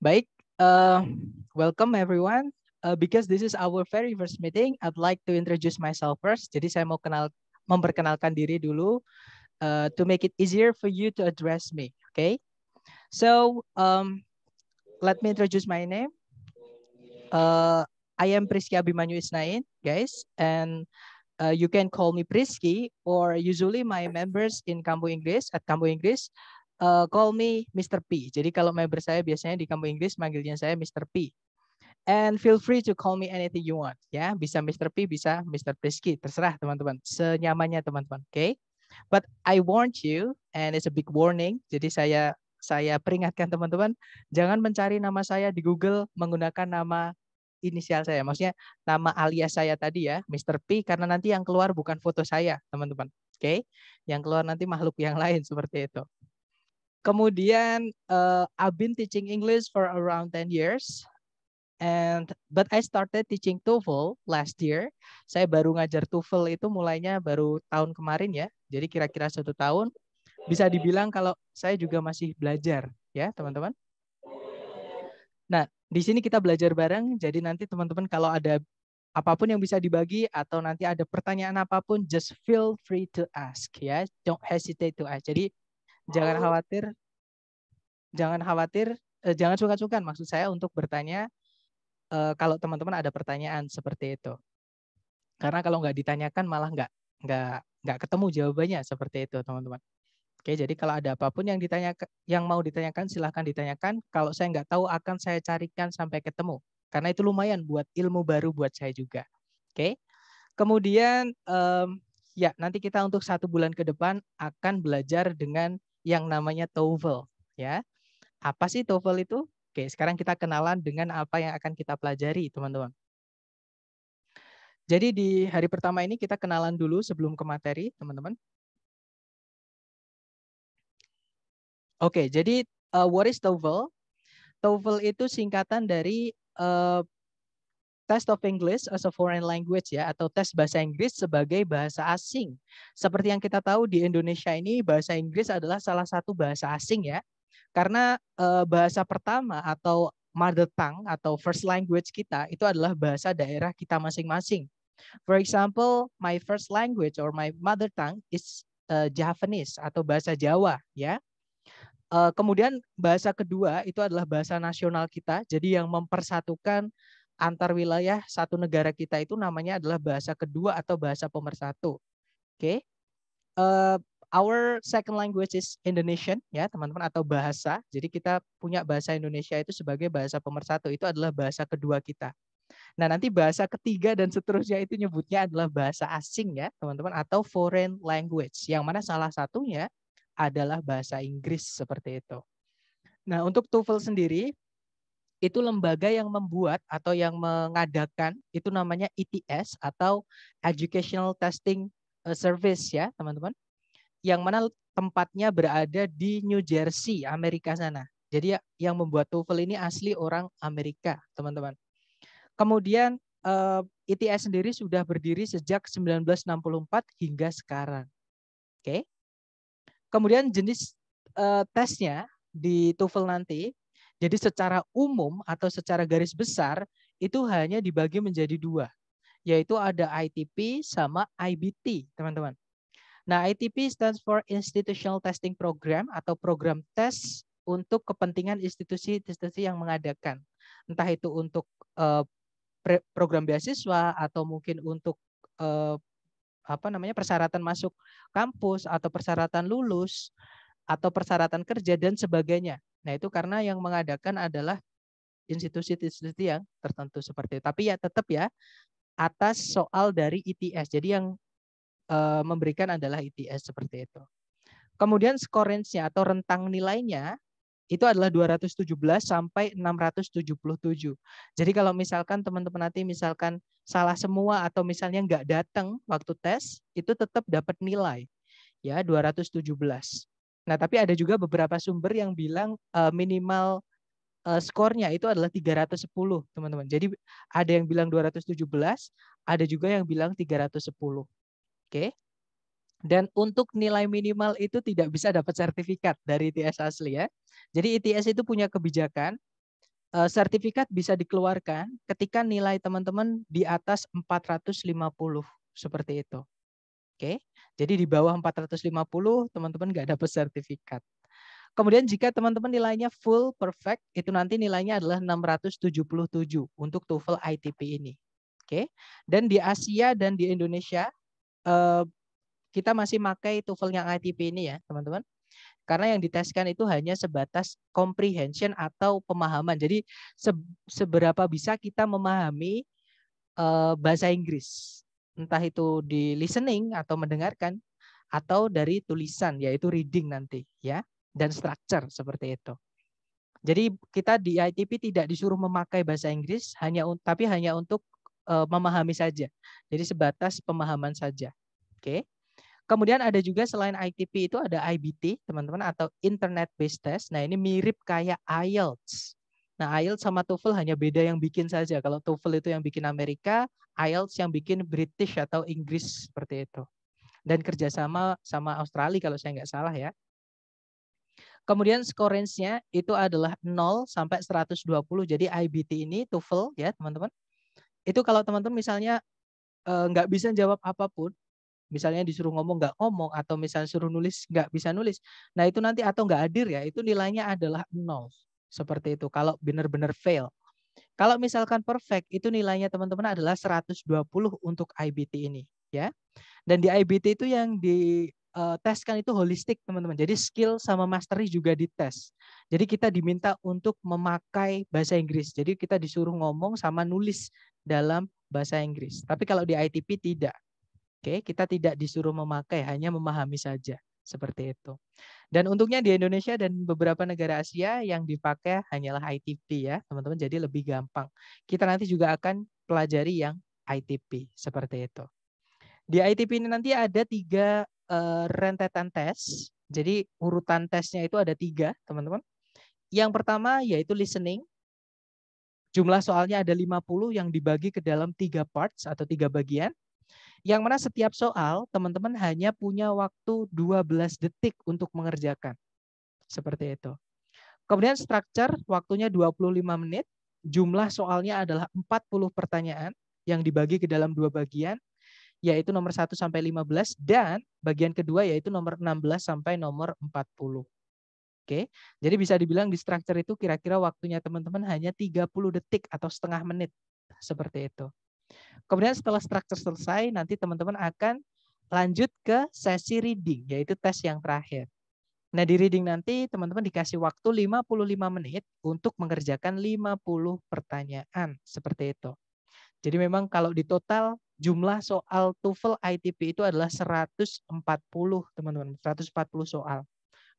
Baik, uh, welcome everyone. Uh, because this is our very first meeting, I'd like to introduce myself first. Jadi saya mau kenal, memperkenalkan diri dulu uh, to make it easier for you to address me. Okay, so um, let me introduce my name. Uh, I am Priski Abimanyu Isnain, guys, and uh, you can call me Priski or usually my members in Kambu English at Kambu English uh, call me Mr. P. Jadi kalau member saya biasanya di kampung Inggris manggilnya saya Mr. P. And feel free to call me anything you want. Ya, bisa Mr. P, bisa Mr. Prisky. Terserah teman-teman. Senyamannya teman-teman. Oke. Okay? But I warned you, and it's a big warning. Jadi saya saya peringatkan teman-teman, jangan mencari nama saya di Google menggunakan nama inisial saya. Maksudnya nama alias saya tadi ya, Mr. P, karena nanti yang keluar bukan foto saya, teman-teman. Oke, okay? yang keluar nanti makhluk yang lain seperti itu. Kemudian uh, I've been teaching English for around 10 years. And but I started teaching TOEFL last year. Saya baru ngajar TOEFL itu mulainya baru tahun kemarin ya. Jadi kira-kira satu tahun. Bisa dibilang kalau saya juga masih belajar ya teman-teman. Nah di sini kita belajar bareng. Jadi nanti teman-teman kalau ada apapun yang bisa dibagi atau nanti ada pertanyaan apapun, just feel free to ask ya. Don't hesitate to ask. Jadi jangan oh. khawatir jangan khawatir, eh, jangan suka sungkan maksud saya untuk bertanya eh, kalau teman-teman ada pertanyaan seperti itu. Karena kalau nggak ditanyakan malah nggak nggak nggak ketemu jawabannya seperti itu teman-teman. Oke, jadi kalau ada apapun yang ditanya yang mau ditanyakan silahkan ditanyakan. Kalau saya nggak tahu akan saya carikan sampai ketemu. Karena itu lumayan buat ilmu baru buat saya juga. Oke. Kemudian um, ya nanti kita untuk satu bulan ke depan akan belajar dengan yang namanya TOEFL ya. Apa sih TOEFL itu? Oke, sekarang kita kenalan dengan apa yang akan kita pelajari, teman-teman. Jadi di hari pertama ini kita kenalan dulu sebelum ke materi, teman-teman. Oke, jadi uh, what is TOEFL? TOEFL itu singkatan dari uh, Test of English as a Foreign Language ya atau tes bahasa Inggris sebagai bahasa asing. Seperti yang kita tahu di Indonesia ini bahasa Inggris adalah salah satu bahasa asing ya karena uh, bahasa pertama atau mother tongue atau first language kita itu adalah bahasa daerah kita masing-masing. For example, my first language or my mother tongue is uh, Javanese atau bahasa Jawa, ya. Uh, kemudian bahasa kedua itu adalah bahasa nasional kita. Jadi yang mempersatukan antar wilayah satu negara kita itu namanya adalah bahasa kedua atau bahasa pemersatu. Oke. Okay? Uh, our second language is Indonesian ya teman-teman atau bahasa. Jadi kita punya bahasa Indonesia itu sebagai bahasa pemersatu itu adalah bahasa kedua kita. Nah nanti bahasa ketiga dan seterusnya itu nyebutnya adalah bahasa asing ya teman-teman atau foreign language yang mana salah satunya adalah bahasa Inggris seperti itu. Nah untuk TOEFL sendiri itu lembaga yang membuat atau yang mengadakan itu namanya ETS atau Educational Testing eh, Service ya teman-teman yang mana tempatnya berada di New Jersey, Amerika sana. Jadi ya, yang membuat TOEFL ini asli orang Amerika, teman-teman. Kemudian eh, ITS sendiri sudah berdiri sejak 1964 hingga sekarang. Oke. Kemudian jenis eh, tesnya di TOEFL nanti, jadi secara umum atau secara garis besar itu hanya dibagi menjadi dua, yaitu ada ITP sama IBT, teman-teman. Nah, ITP stands for Institutional Testing Program atau program tes untuk kepentingan institusi-institusi yang mengadakan. Entah itu untuk uh, program beasiswa atau mungkin untuk uh, apa namanya persyaratan masuk kampus atau persyaratan lulus atau persyaratan kerja dan sebagainya. Nah, itu karena yang mengadakan adalah institusi-institusi yang tertentu seperti itu. Tapi ya tetap ya atas soal dari ITS. Jadi yang Eh, memberikan adalah ITS e seperti itu. Kemudian skorensnya atau rentang nilainya itu adalah 217 sampai 677. Jadi kalau misalkan teman-teman nanti misalkan salah semua atau misalnya nggak datang waktu tes, itu tetap dapat nilai ya 217. Nah, tapi ada juga beberapa sumber yang bilang uh, minimal uh, skornya itu adalah 310, teman-teman. Jadi ada yang bilang 217, ada juga yang bilang 310. Oke. Dan untuk nilai minimal itu tidak bisa dapat sertifikat dari ITS asli ya. Jadi ITS itu punya kebijakan eh, sertifikat bisa dikeluarkan ketika nilai teman-teman di atas 450 seperti itu. Oke. Jadi di bawah 450 teman-teman nggak dapat sertifikat. Kemudian jika teman-teman nilainya full perfect itu nanti nilainya adalah 677 untuk TOEFL ITP ini. Oke. Dan di Asia dan di Indonesia Eh, kita masih pakai TOEFL yang ITP ini ya, teman-teman. Karena yang diteskan itu hanya sebatas comprehension atau pemahaman. Jadi seberapa bisa kita memahami eh, bahasa Inggris, entah itu di listening atau mendengarkan atau dari tulisan yaitu reading nanti ya dan structure seperti itu. Jadi kita di ITP tidak disuruh memakai bahasa Inggris hanya tapi hanya untuk uh, memahami saja. Jadi sebatas pemahaman saja. Oke. Okay. Kemudian ada juga selain ITP itu ada IBT, teman-teman atau internet based test. Nah, ini mirip kayak IELTS. Nah, IELTS sama TOEFL hanya beda yang bikin saja. Kalau TOEFL itu yang bikin Amerika, IELTS yang bikin British atau Inggris seperti itu. Dan kerjasama sama Australia kalau saya nggak salah ya. Kemudian skorensnya itu adalah 0 sampai 120. Jadi IBT ini TOEFL ya, teman-teman. Itu kalau teman-teman misalnya nggak bisa jawab apapun, misalnya disuruh ngomong nggak ngomong atau misalnya suruh nulis nggak bisa nulis, nah itu nanti atau nggak hadir ya, itu nilainya adalah nol seperti itu. Kalau benar-benar fail. Kalau misalkan perfect, itu nilainya teman-teman adalah 120 untuk IBT ini, ya. Dan di IBT itu yang di uh, eh, tes kan itu holistik teman-teman. Jadi skill sama mastery juga dites. Jadi kita diminta untuk memakai bahasa Inggris. Jadi kita disuruh ngomong sama nulis dalam bahasa Inggris. Tapi kalau di ITP tidak. Oke, kita tidak disuruh memakai, hanya memahami saja. Seperti itu. Dan untungnya di Indonesia dan beberapa negara Asia yang dipakai hanyalah ITP ya, teman-teman. Jadi lebih gampang. Kita nanti juga akan pelajari yang ITP seperti itu. Di ITP ini nanti ada tiga Eh, rentetan tes. Jadi urutan tesnya itu ada tiga, teman-teman. Yang pertama yaitu listening. Jumlah soalnya ada 50 yang dibagi ke dalam tiga parts atau tiga bagian. Yang mana setiap soal teman-teman hanya punya waktu 12 detik untuk mengerjakan. Seperti itu. Kemudian structure waktunya 25 menit. Jumlah soalnya adalah 40 pertanyaan yang dibagi ke dalam dua bagian yaitu nomor 1 sampai 15 dan bagian kedua yaitu nomor 16 sampai nomor 40. Oke. Jadi bisa dibilang di structure itu kira-kira waktunya teman-teman hanya 30 detik atau setengah menit seperti itu. Kemudian setelah structure selesai nanti teman-teman akan lanjut ke sesi reading yaitu tes yang terakhir. Nah, di reading nanti teman-teman dikasih waktu 55 menit untuk mengerjakan 50 pertanyaan seperti itu. Jadi memang kalau di total jumlah soal TOEFL ITP itu adalah 140, teman-teman. 140 soal.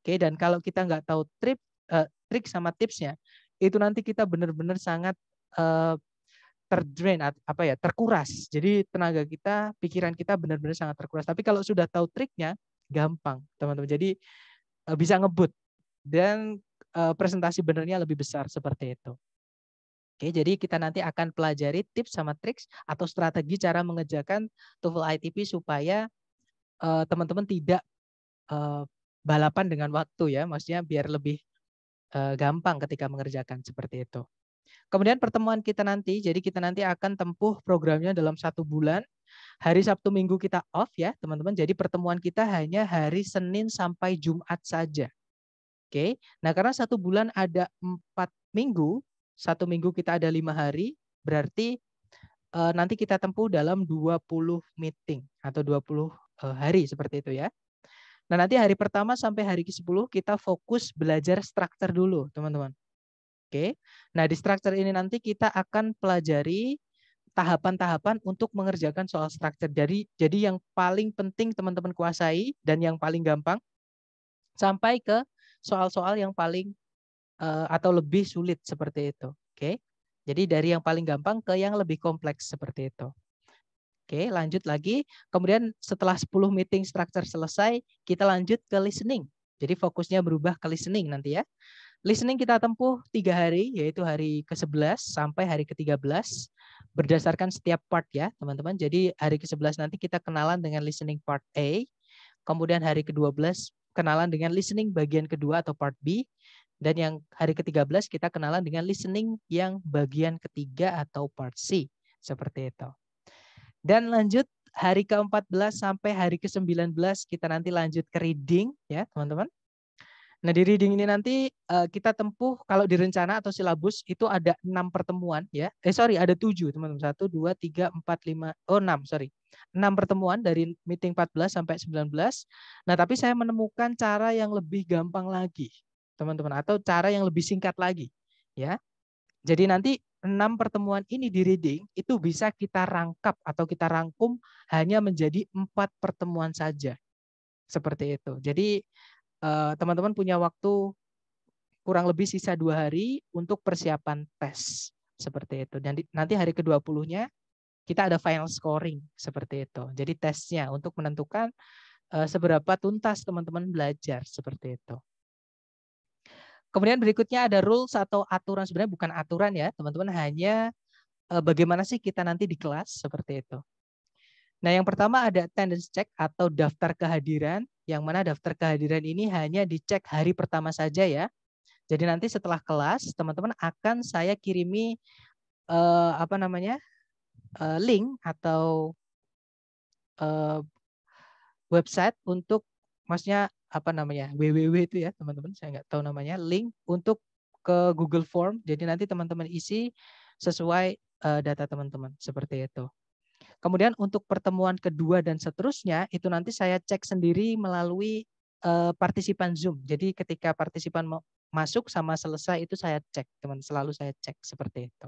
Oke, dan kalau kita nggak tahu trip, uh, trik sama tipsnya, itu nanti kita benar-benar sangat uh, terdrain apa ya terkuras jadi tenaga kita pikiran kita benar-benar sangat terkuras tapi kalau sudah tahu triknya gampang teman-teman jadi eh, bisa ngebut dan presentasi benernya lebih besar seperti itu Oke, jadi kita nanti akan pelajari tips sama triks atau strategi cara mengerjakan TOEFL ITP supaya eh, teman-teman uh, tidak uh, balapan dengan waktu ya, maksudnya biar lebih uh, gampang ketika mengerjakan seperti itu. Kemudian pertemuan kita nanti, jadi kita nanti akan tempuh programnya dalam satu bulan. Hari Sabtu Minggu kita off ya teman-teman, jadi pertemuan kita hanya hari Senin sampai Jumat saja. Oke, nah karena satu bulan ada empat minggu, satu minggu kita ada lima hari, berarti uh, nanti kita tempuh dalam 20 meeting atau 20 uh, eh, hari seperti itu ya. Nah, nanti hari pertama sampai hari ke-10 kita fokus belajar struktur dulu, teman-teman. Oke. Nah, di struktur ini nanti kita akan pelajari tahapan-tahapan untuk mengerjakan soal struktur. Jadi jadi yang paling penting teman-teman kuasai dan yang paling gampang sampai ke soal-soal yang paling Eh, atau lebih sulit seperti itu. Oke. Jadi dari yang paling gampang ke yang lebih kompleks seperti itu. Oke, lanjut lagi. Kemudian setelah 10 meeting structure selesai, kita lanjut ke listening. Jadi fokusnya berubah ke listening nanti ya. Listening kita tempuh tiga hari, yaitu hari ke-11 sampai hari ke-13 berdasarkan setiap part ya teman-teman. Jadi hari ke-11 nanti kita kenalan dengan listening part A, kemudian hari ke-12 kenalan dengan listening bagian kedua atau part B, dan yang hari ke-13 kita kenalan dengan listening yang bagian ketiga atau part C. Seperti itu. Dan lanjut hari ke-14 sampai hari ke-19 kita nanti lanjut ke reading ya teman-teman. Nah di reading ini nanti uh, kita tempuh kalau di rencana atau silabus itu ada enam pertemuan ya. Eh sorry ada tujuh teman-teman. Satu, dua, tiga, empat, lima, oh enam sorry. Enam pertemuan dari meeting 14 sampai 19. Nah tapi saya menemukan cara yang lebih gampang lagi teman-teman atau cara yang lebih singkat lagi ya. Jadi nanti enam pertemuan ini di reading itu bisa kita rangkap atau kita rangkum hanya menjadi empat pertemuan saja seperti itu. Jadi eh, teman-teman punya waktu kurang lebih sisa dua hari untuk persiapan tes seperti itu. Dan nanti hari ke-20-nya kita ada final scoring seperti itu. Jadi tesnya untuk menentukan eh, seberapa tuntas teman-teman belajar seperti itu. Kemudian berikutnya ada rules atau aturan sebenarnya bukan aturan ya, teman-teman hanya eh, bagaimana sih kita nanti di kelas seperti itu. Nah, yang pertama ada attendance check atau daftar kehadiran, yang mana daftar kehadiran ini hanya dicek hari pertama saja ya. Jadi nanti setelah kelas, teman-teman akan saya kirimi eh, apa namanya? Eh, link atau eh, website untuk maksudnya apa namanya www itu ya teman-teman saya nggak tahu namanya link untuk ke Google Form jadi nanti teman-teman isi sesuai uh, data teman-teman seperti itu kemudian untuk pertemuan kedua dan seterusnya itu nanti saya cek sendiri melalui uh, partisipan Zoom jadi ketika partisipan masuk sama selesai itu saya cek teman selalu saya cek seperti itu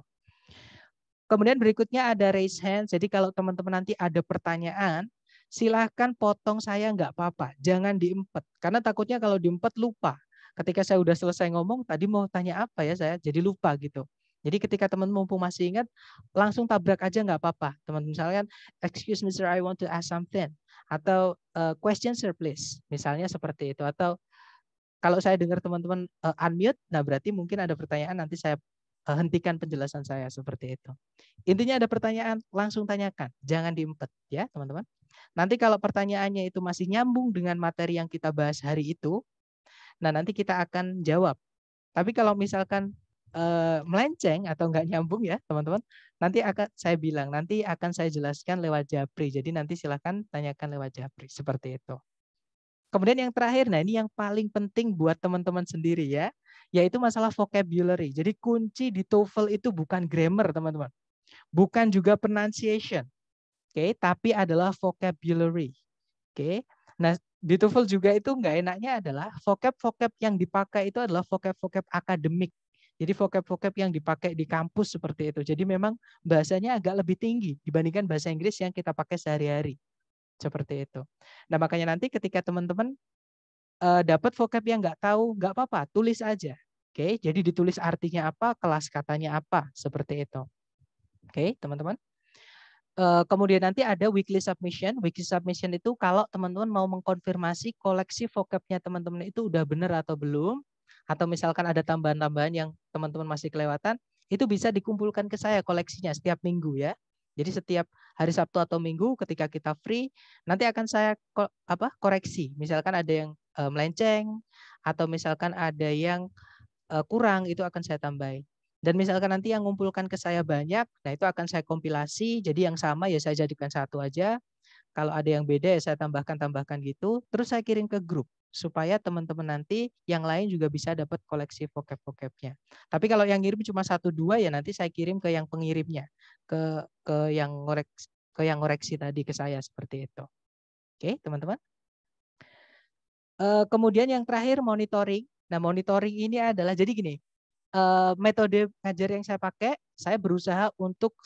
Kemudian berikutnya ada raise hand. Jadi kalau teman-teman nanti ada pertanyaan, silahkan potong saya nggak apa-apa. Jangan diempet. Karena takutnya kalau diempet lupa. Ketika saya udah selesai ngomong, tadi mau tanya apa ya saya, jadi lupa gitu. Jadi ketika teman mumpung masih ingat, langsung tabrak aja nggak apa-apa. Teman misalnya, kan, excuse me sir, I want to ask something. Atau eh, question sir please. Misalnya seperti itu. Atau kalau saya dengar teman-teman uh, unmute, nah berarti mungkin ada pertanyaan nanti saya eh, hentikan penjelasan saya seperti itu. Intinya ada pertanyaan, langsung tanyakan. Jangan diempet ya teman-teman. Nanti kalau pertanyaannya itu masih nyambung dengan materi yang kita bahas hari itu, nah nanti kita akan jawab. Tapi kalau misalkan e, melenceng atau nggak nyambung ya teman-teman, nanti akan saya bilang, nanti akan saya jelaskan lewat Japri. Jadi nanti silahkan tanyakan lewat Japri, seperti itu. Kemudian yang terakhir, nah ini yang paling penting buat teman-teman sendiri ya, yaitu masalah vocabulary. Jadi kunci di TOEFL itu bukan grammar, teman-teman. Bukan juga pronunciation okay, tapi adalah vocabulary. Oke. Okay. Nah, beautiful juga itu nggak enaknya adalah vocab-vocab yang dipakai itu adalah vocab-vocab akademik. Jadi vocab-vocab yang dipakai di kampus seperti itu. Jadi memang bahasanya agak lebih tinggi dibandingkan bahasa Inggris yang kita pakai sehari-hari. Seperti itu. Nah, makanya nanti ketika teman-teman uh, dapat vocab yang nggak tahu, nggak apa-apa, tulis aja. Oke, okay? jadi ditulis artinya apa, kelas katanya apa, seperti itu. Oke, okay, teman-teman. Eh, kemudian nanti ada weekly submission. Weekly submission itu kalau teman-teman mau mengkonfirmasi koleksi vocabnya teman-teman itu udah benar atau belum, atau misalkan ada tambahan-tambahan yang teman-teman masih kelewatan, itu bisa dikumpulkan ke saya koleksinya setiap minggu ya. Jadi setiap hari Sabtu atau Minggu ketika kita free, nanti akan saya ko apa koreksi. Misalkan ada yang e, melenceng atau misalkan ada yang e, kurang, itu akan saya tambahin. Dan misalkan nanti yang ngumpulkan ke saya banyak, nah itu akan saya kompilasi. Jadi yang sama ya saya jadikan satu aja. Kalau ada yang beda ya saya tambahkan-tambahkan gitu. Terus saya kirim ke grup supaya teman-teman nanti yang lain juga bisa dapat koleksi vocab-vocabnya. Tapi kalau yang ngirim cuma satu dua ya nanti saya kirim ke yang pengirimnya, ke ke yang ngorek ke yang ngoreksi tadi ke saya seperti itu. Oke, teman-teman. Eh, kemudian yang terakhir monitoring. Nah, monitoring ini adalah jadi gini, Eh, metode ngajar yang saya pakai, saya berusaha untuk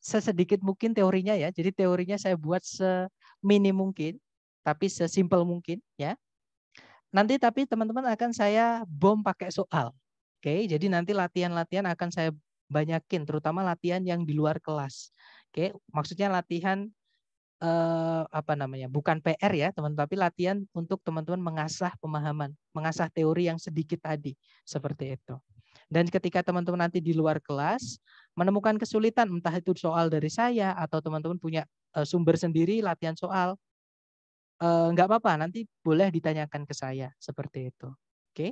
sesedikit mungkin teorinya ya. Jadi teorinya saya buat semini mungkin, tapi sesimpel mungkin ya. Nanti tapi teman-teman akan saya bom pakai soal. Oke, jadi nanti latihan-latihan akan saya banyakin, terutama latihan yang di luar kelas. Oke, maksudnya latihan eh, apa namanya bukan PR ya teman teman tapi latihan untuk teman-teman mengasah pemahaman mengasah teori yang sedikit tadi seperti itu dan ketika teman-teman nanti di luar kelas menemukan kesulitan entah itu soal dari saya atau teman-teman punya eh, sumber sendiri latihan soal eh, nggak apa-apa nanti boleh ditanyakan ke saya seperti itu oke okay?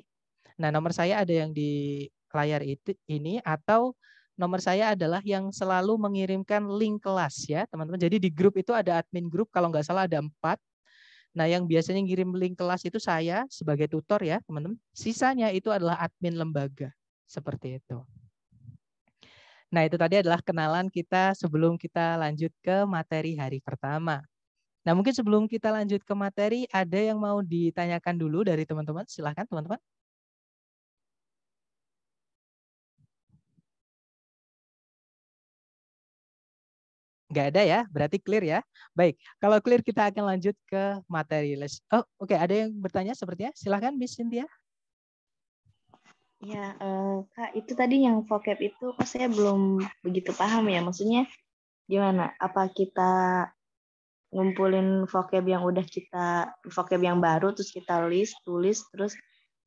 nah nomor saya ada yang di layar itu ini atau nomor saya adalah yang selalu mengirimkan link kelas ya teman-teman. Jadi di grup itu ada admin grup kalau nggak salah ada empat. Nah yang biasanya ngirim link kelas itu saya sebagai tutor ya teman-teman. Sisanya itu adalah admin lembaga seperti itu. Nah itu tadi adalah kenalan kita sebelum kita lanjut ke materi hari pertama. Nah mungkin sebelum kita lanjut ke materi ada yang mau ditanyakan dulu dari teman-teman. Silahkan teman-teman. Nggak ada ya, berarti clear ya. Baik, kalau clear kita akan lanjut ke materi les. Oh, oke, okay. ada yang bertanya sepertinya. Silahkan, Miss Cynthia. Ya, uh, Kak, itu tadi yang vocab itu kok saya belum begitu paham ya. Maksudnya gimana? Apa kita ngumpulin vocab yang udah kita vocab yang baru terus kita list, tulis terus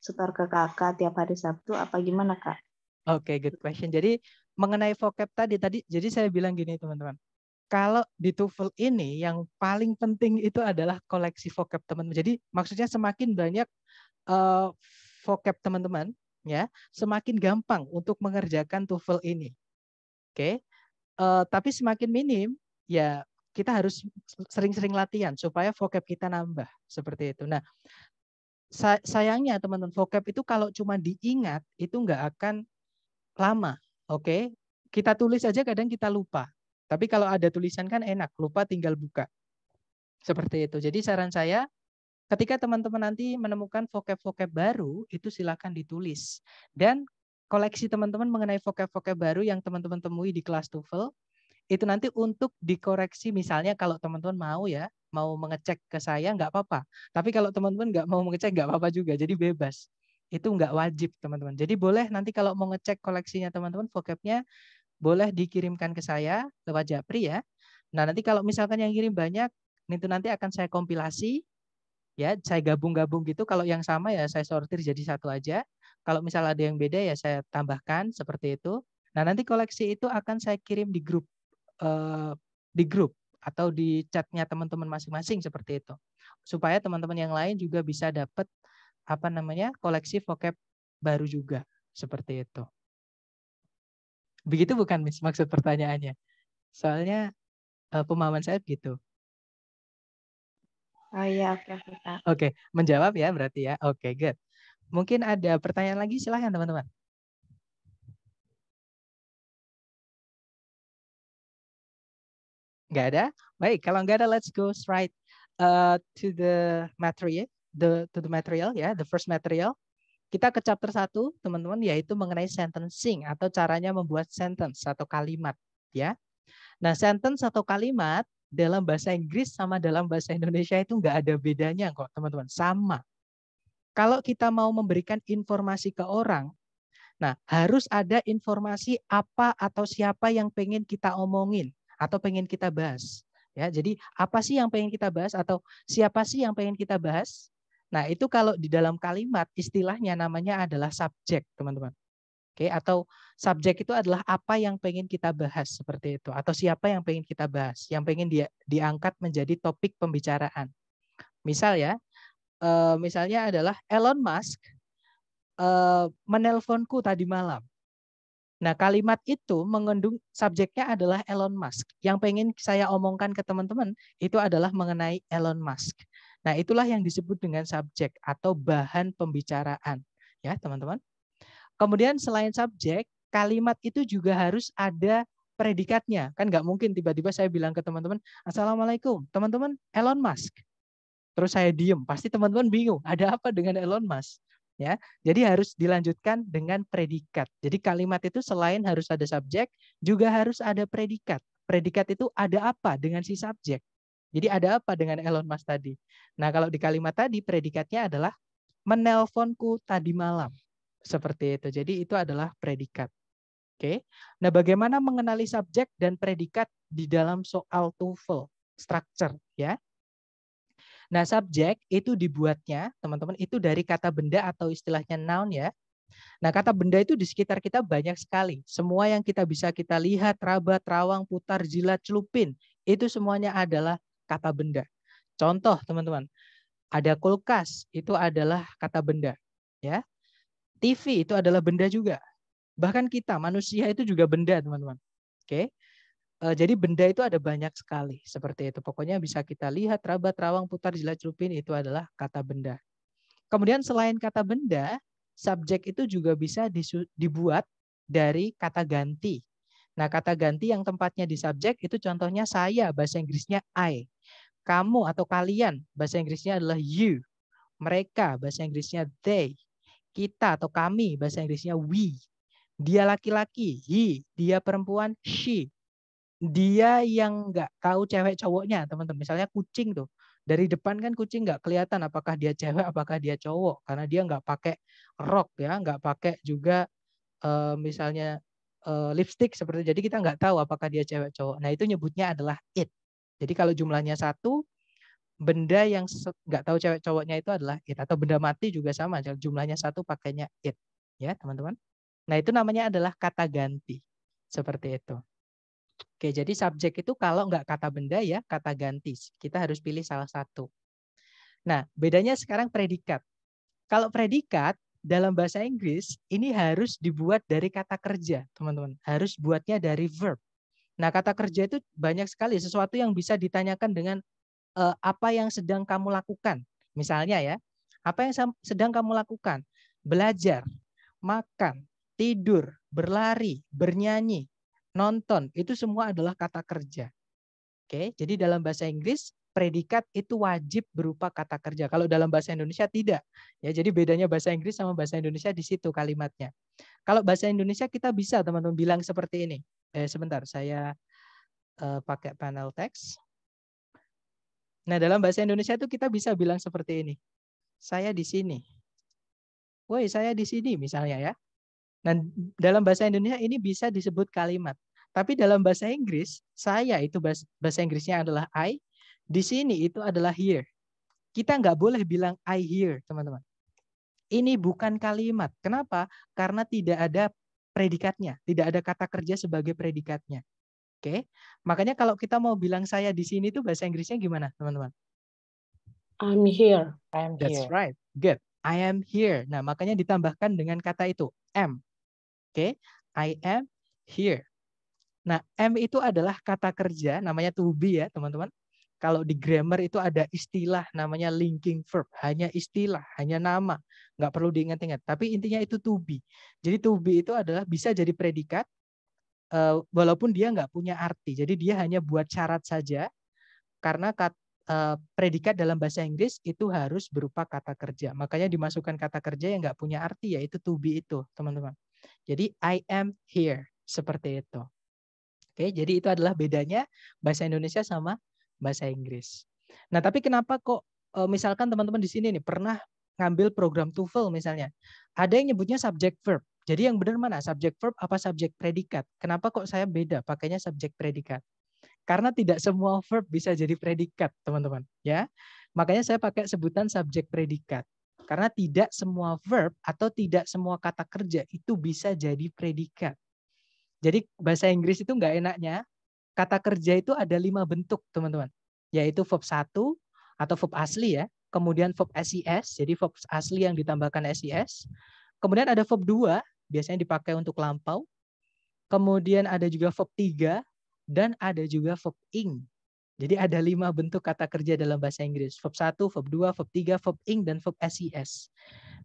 setor ke Kakak tiap hari Sabtu apa gimana, Kak? Oke, okay, good question. Jadi mengenai vocab tadi tadi jadi saya bilang gini, teman-teman kalau di TOEFL ini yang paling penting itu adalah koleksi vocab teman-teman. Jadi maksudnya semakin banyak uh, vocab teman-teman ya, semakin gampang untuk mengerjakan TOEFL ini. Oke. Okay? Uh, eh, tapi semakin minim ya kita harus sering-sering latihan supaya vocab kita nambah seperti itu. Nah, sayangnya teman-teman vocab itu kalau cuma diingat itu nggak akan lama. Oke, okay? kita tulis aja kadang kita lupa tapi kalau ada tulisan kan enak, lupa tinggal buka. Seperti itu. Jadi saran saya, ketika teman-teman nanti menemukan vocab-vocab baru, itu silakan ditulis. Dan koleksi teman-teman mengenai vocab-vocab baru yang teman-teman temui di kelas TOEFL, itu nanti untuk dikoreksi misalnya kalau teman-teman mau ya, mau mengecek ke saya nggak apa-apa. Tapi kalau teman-teman nggak mau mengecek nggak apa-apa juga, jadi bebas. Itu nggak wajib teman-teman. Jadi boleh nanti kalau mau ngecek koleksinya teman-teman vocabnya boleh dikirimkan ke saya lewat Japri ya. Nah, nanti kalau misalkan yang kirim banyak, itu nanti akan saya kompilasi ya, saya gabung-gabung gitu. Kalau yang sama ya saya sortir jadi satu aja. Kalau misal ada yang beda ya saya tambahkan seperti itu. Nah, nanti koleksi itu akan saya kirim di grup eh, di grup atau di chatnya teman-teman masing-masing seperti itu. Supaya teman-teman yang lain juga bisa dapat apa namanya? koleksi vocab baru juga seperti itu. Begitu bukan mis, maksud pertanyaannya. Soalnya uh, pemahaman saya begitu. Oh iya, oke okay, oke. Okay, menjawab ya berarti ya. Oke, okay, good. Mungkin ada pertanyaan lagi silahkan teman-teman. Gak ada? Baik, kalau nggak ada let's go straight uh, to the material, the to the material ya, yeah, the first material. Kita ke chapter 1, teman-teman, yaitu mengenai sentencing atau caranya membuat sentence atau kalimat, ya. Nah, sentence atau kalimat dalam bahasa Inggris sama dalam bahasa Indonesia itu nggak ada bedanya kok, teman-teman. Sama. Kalau kita mau memberikan informasi ke orang, nah harus ada informasi apa atau siapa yang pengen kita omongin atau pengen kita bahas. Ya, jadi apa sih yang pengen kita bahas atau siapa sih yang pengen kita bahas? Nah, itu kalau di dalam kalimat istilahnya namanya adalah subjek, teman-teman. Oke, atau subjek itu adalah apa yang pengen kita bahas seperti itu atau siapa yang pengen kita bahas, yang pengen dia diangkat menjadi topik pembicaraan. Misal ya, eh, misalnya adalah Elon Musk eh, menelponku tadi malam. Nah, kalimat itu mengandung subjeknya adalah Elon Musk. Yang pengen saya omongkan ke teman-teman itu adalah mengenai Elon Musk. Nah, itulah yang disebut dengan subjek atau bahan pembicaraan, ya, teman-teman. Kemudian selain subjek, kalimat itu juga harus ada predikatnya. Kan nggak mungkin tiba-tiba saya bilang ke teman-teman, Assalamualaikum, teman-teman Elon Musk. Terus saya diem, pasti teman-teman bingung, ada apa dengan Elon Musk? ya. Jadi harus dilanjutkan dengan predikat. Jadi kalimat itu selain harus ada subjek, juga harus ada predikat. Predikat itu ada apa dengan si subjek? Jadi ada apa dengan Elon Musk tadi? Nah, kalau di kalimat tadi predikatnya adalah menelponku tadi malam. Seperti itu. Jadi itu adalah predikat. Oke. Nah, bagaimana mengenali subjek dan predikat di dalam soal TOEFL structure ya? Nah, subjek itu dibuatnya, teman-teman, itu dari kata benda atau istilahnya noun ya. Nah, kata benda itu di sekitar kita banyak sekali. Semua yang kita bisa kita lihat, raba, terawang, putar, jilat, celupin, itu semuanya adalah kata benda. Contoh teman-teman, ada kulkas itu adalah kata benda, ya. TV itu adalah benda juga. Bahkan kita manusia itu juga benda, teman-teman. Oke. Eh, jadi benda itu ada banyak sekali seperti itu. Pokoknya bisa kita lihat raba, rawang putar, jilat, celupin itu adalah kata benda. Kemudian selain kata benda, subjek itu juga bisa dibuat dari kata ganti Nah, kata ganti yang tempatnya di subjek itu contohnya saya, bahasa Inggrisnya I. Kamu atau kalian, bahasa Inggrisnya adalah you. Mereka, bahasa Inggrisnya they. Kita atau kami, bahasa Inggrisnya we. Dia laki-laki, he. Dia perempuan, she. Dia yang nggak tahu cewek cowoknya, teman-teman. Misalnya kucing tuh dari depan kan kucing nggak kelihatan apakah dia cewek apakah dia cowok karena dia nggak pakai rok ya nggak pakai juga eh, misalnya uh, lipstick seperti jadi kita nggak tahu apakah dia cewek cowok. Nah itu nyebutnya adalah it. Jadi kalau jumlahnya satu, benda yang nggak tahu cewek cowoknya itu adalah it atau benda mati juga sama. Jumlahnya satu pakainya it, ya teman-teman. Nah itu namanya adalah kata ganti seperti itu. Oke, jadi subjek itu kalau nggak kata benda ya kata ganti. Kita harus pilih salah satu. Nah, bedanya sekarang predikat. Kalau predikat dalam bahasa Inggris ini harus dibuat dari kata kerja, teman-teman. Harus buatnya dari verb. Nah, kata kerja itu banyak sekali sesuatu yang bisa ditanyakan dengan uh, apa yang sedang kamu lakukan. Misalnya ya, apa yang sedang kamu lakukan? Belajar, makan, tidur, berlari, bernyanyi, nonton, itu semua adalah kata kerja. Oke, jadi dalam bahasa Inggris predikat itu wajib berupa kata kerja. Kalau dalam bahasa Indonesia tidak. Ya, jadi bedanya bahasa Inggris sama bahasa Indonesia di situ kalimatnya. Kalau bahasa Indonesia kita bisa teman-teman bilang seperti ini. Eh, sebentar, saya eh, pakai panel teks. Nah, dalam bahasa Indonesia itu kita bisa bilang seperti ini. Saya di sini. Woi, saya di sini misalnya ya. Nah, dalam bahasa Indonesia ini bisa disebut kalimat. Tapi dalam bahasa Inggris, saya itu bahasa Inggrisnya adalah I, di sini itu adalah here. Kita nggak boleh bilang I hear, teman-teman. Ini bukan kalimat. Kenapa? Karena tidak ada predikatnya, tidak ada kata kerja sebagai predikatnya. Oke. Makanya kalau kita mau bilang saya di sini itu bahasa Inggrisnya gimana, teman-teman? I'm here. I'm here. That's right. Good. I am here. Nah, makanya ditambahkan dengan kata itu am. Oke. I am here. Nah, M itu adalah kata kerja, namanya to be ya, teman-teman kalau di grammar itu ada istilah namanya linking verb, hanya istilah, hanya nama, nggak perlu diingat-ingat. Tapi intinya itu to be. Jadi to be itu adalah bisa jadi predikat, eh, walaupun dia nggak punya arti. Jadi dia hanya buat syarat saja, karena eh, predikat dalam bahasa Inggris itu harus berupa kata kerja. Makanya dimasukkan kata kerja yang nggak punya arti, yaitu to be itu, teman-teman. Jadi I am here, seperti itu. Oke, jadi itu adalah bedanya bahasa Indonesia sama bahasa Inggris. Nah, tapi kenapa kok eh, misalkan teman-teman di sini nih pernah ngambil program TOEFL misalnya. Ada yang nyebutnya subject verb. Jadi yang benar mana? Subject verb apa subject predikat? Kenapa kok saya beda pakainya subject predikat? Karena tidak semua verb bisa jadi predikat, teman-teman, ya. Makanya saya pakai sebutan subject predikat. Karena tidak semua verb atau tidak semua kata kerja itu bisa jadi predikat. Jadi bahasa Inggris itu nggak enaknya Kata kerja itu ada lima bentuk, teman-teman. Yaitu verb 1 atau verb asli ya. Kemudian verb SES, jadi verb asli yang ditambahkan SES. Kemudian ada verb 2, biasanya dipakai untuk lampau. Kemudian ada juga verb 3 dan ada juga verb ing. Jadi ada lima bentuk kata kerja dalam bahasa Inggris. Verb 1, verb 2, verb 3, verb ing, dan verb SES.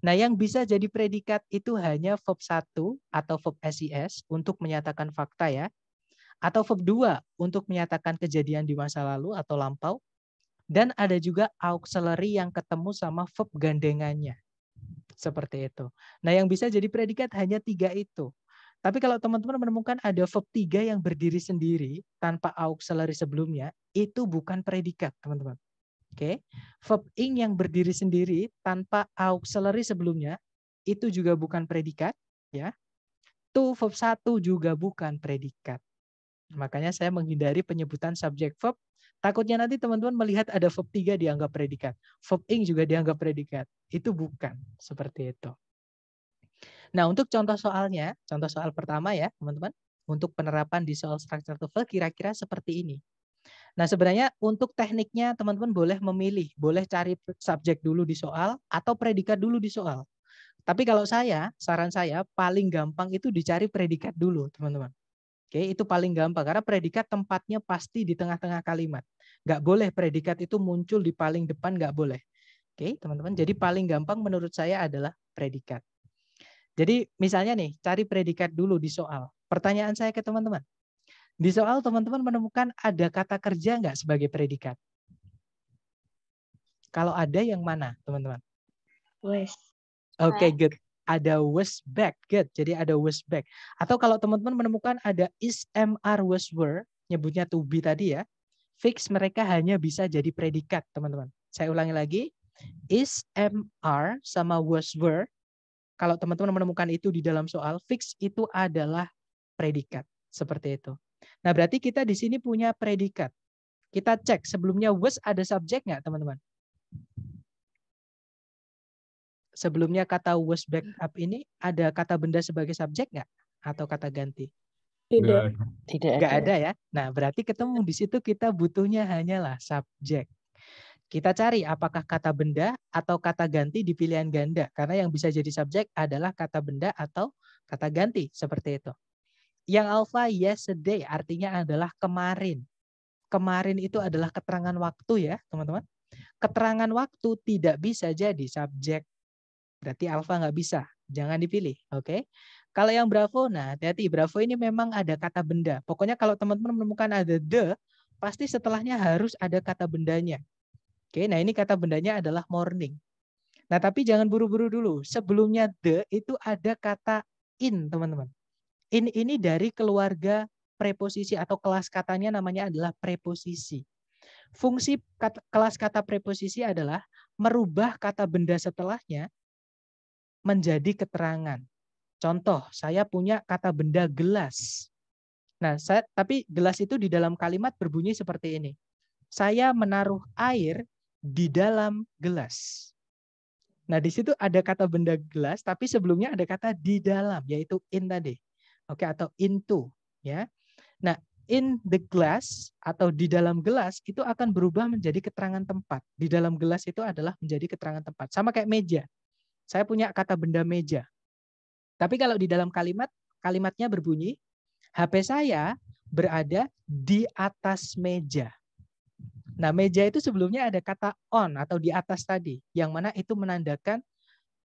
Nah yang bisa jadi predikat itu hanya verb 1 atau verb SES untuk menyatakan fakta ya atau verb 2 untuk menyatakan kejadian di masa lalu atau lampau. Dan ada juga auxiliary yang ketemu sama verb gandengannya. Seperti itu. Nah yang bisa jadi predikat hanya tiga itu. Tapi kalau teman-teman menemukan ada verb 3 yang berdiri sendiri tanpa auxiliary sebelumnya, itu bukan predikat, teman-teman. Oke. Verb ing yang berdiri sendiri tanpa auxiliary sebelumnya itu juga bukan predikat, ya. To verb 1 juga bukan predikat. Makanya saya menghindari penyebutan subjek verb. Takutnya nanti teman-teman melihat ada verb 3 dianggap predikat. Verb ing juga dianggap predikat. Itu bukan seperti itu. Nah, untuk contoh soalnya, contoh soal pertama ya, teman-teman. Untuk penerapan di soal structure TOEFL kira-kira seperti ini. Nah, sebenarnya untuk tekniknya teman-teman boleh memilih, boleh cari subjek dulu di soal atau predikat dulu di soal. Tapi kalau saya, saran saya paling gampang itu dicari predikat dulu, teman-teman. Oke, itu paling gampang karena predikat tempatnya pasti di tengah-tengah kalimat. Nggak boleh predikat itu muncul di paling depan, nggak boleh. Oke, teman-teman. Jadi paling gampang menurut saya adalah predikat. Jadi misalnya nih, cari predikat dulu di soal. Pertanyaan saya ke teman-teman. Di soal teman-teman menemukan ada kata kerja nggak sebagai predikat? Kalau ada yang mana, teman-teman? Wes. Oke, okay, good ada was back, get. Jadi ada was back. Atau kalau teman-teman menemukan ada is MR were, nyebutnya to be tadi ya, fix mereka hanya bisa jadi predikat, teman-teman. Saya ulangi lagi, is MR sama was were. Kalau teman-teman menemukan itu di dalam soal, fix itu adalah predikat, seperti itu. Nah, berarti kita di sini punya predikat. Kita cek sebelumnya was ada subjek nggak, teman-teman? sebelumnya kata was backup ini ada kata benda sebagai subjek nggak atau kata ganti? Tidak. Tidak Gak ada. ada ya. Nah, berarti ketemu di situ kita butuhnya hanyalah subjek. Kita cari apakah kata benda atau kata ganti di pilihan ganda. Karena yang bisa jadi subjek adalah kata benda atau kata ganti seperti itu. Yang alpha yesterday artinya adalah kemarin. Kemarin itu adalah keterangan waktu ya, teman-teman. Keterangan waktu tidak bisa jadi subjek Berarti alfa nggak bisa. Jangan dipilih. Oke. Okay? Kalau yang Bravo, nah hati-hati. Bravo ini memang ada kata benda. Pokoknya kalau teman-teman menemukan ada the, pasti setelahnya harus ada kata bendanya. Oke, nah ini kata bendanya adalah morning. Nah, tapi jangan buru-buru dulu. Sebelumnya the itu ada kata in, teman-teman. In ini dari keluarga preposisi atau kelas katanya namanya adalah preposisi. Fungsi kata, kelas kata preposisi adalah merubah kata benda setelahnya menjadi keterangan. Contoh, saya punya kata benda gelas. Nah, saya, tapi gelas itu di dalam kalimat berbunyi seperti ini. Saya menaruh air di dalam gelas. Nah, di situ ada kata benda gelas, tapi sebelumnya ada kata di dalam, yaitu in tadi. Oke, atau into. ya. Nah, in the glass atau di dalam gelas itu akan berubah menjadi keterangan tempat. Di dalam gelas itu adalah menjadi keterangan tempat. Sama kayak meja. Saya punya kata benda meja. Tapi kalau di dalam kalimat, kalimatnya berbunyi, HP saya berada di atas meja. Nah, meja itu sebelumnya ada kata on atau di atas tadi, yang mana itu menandakan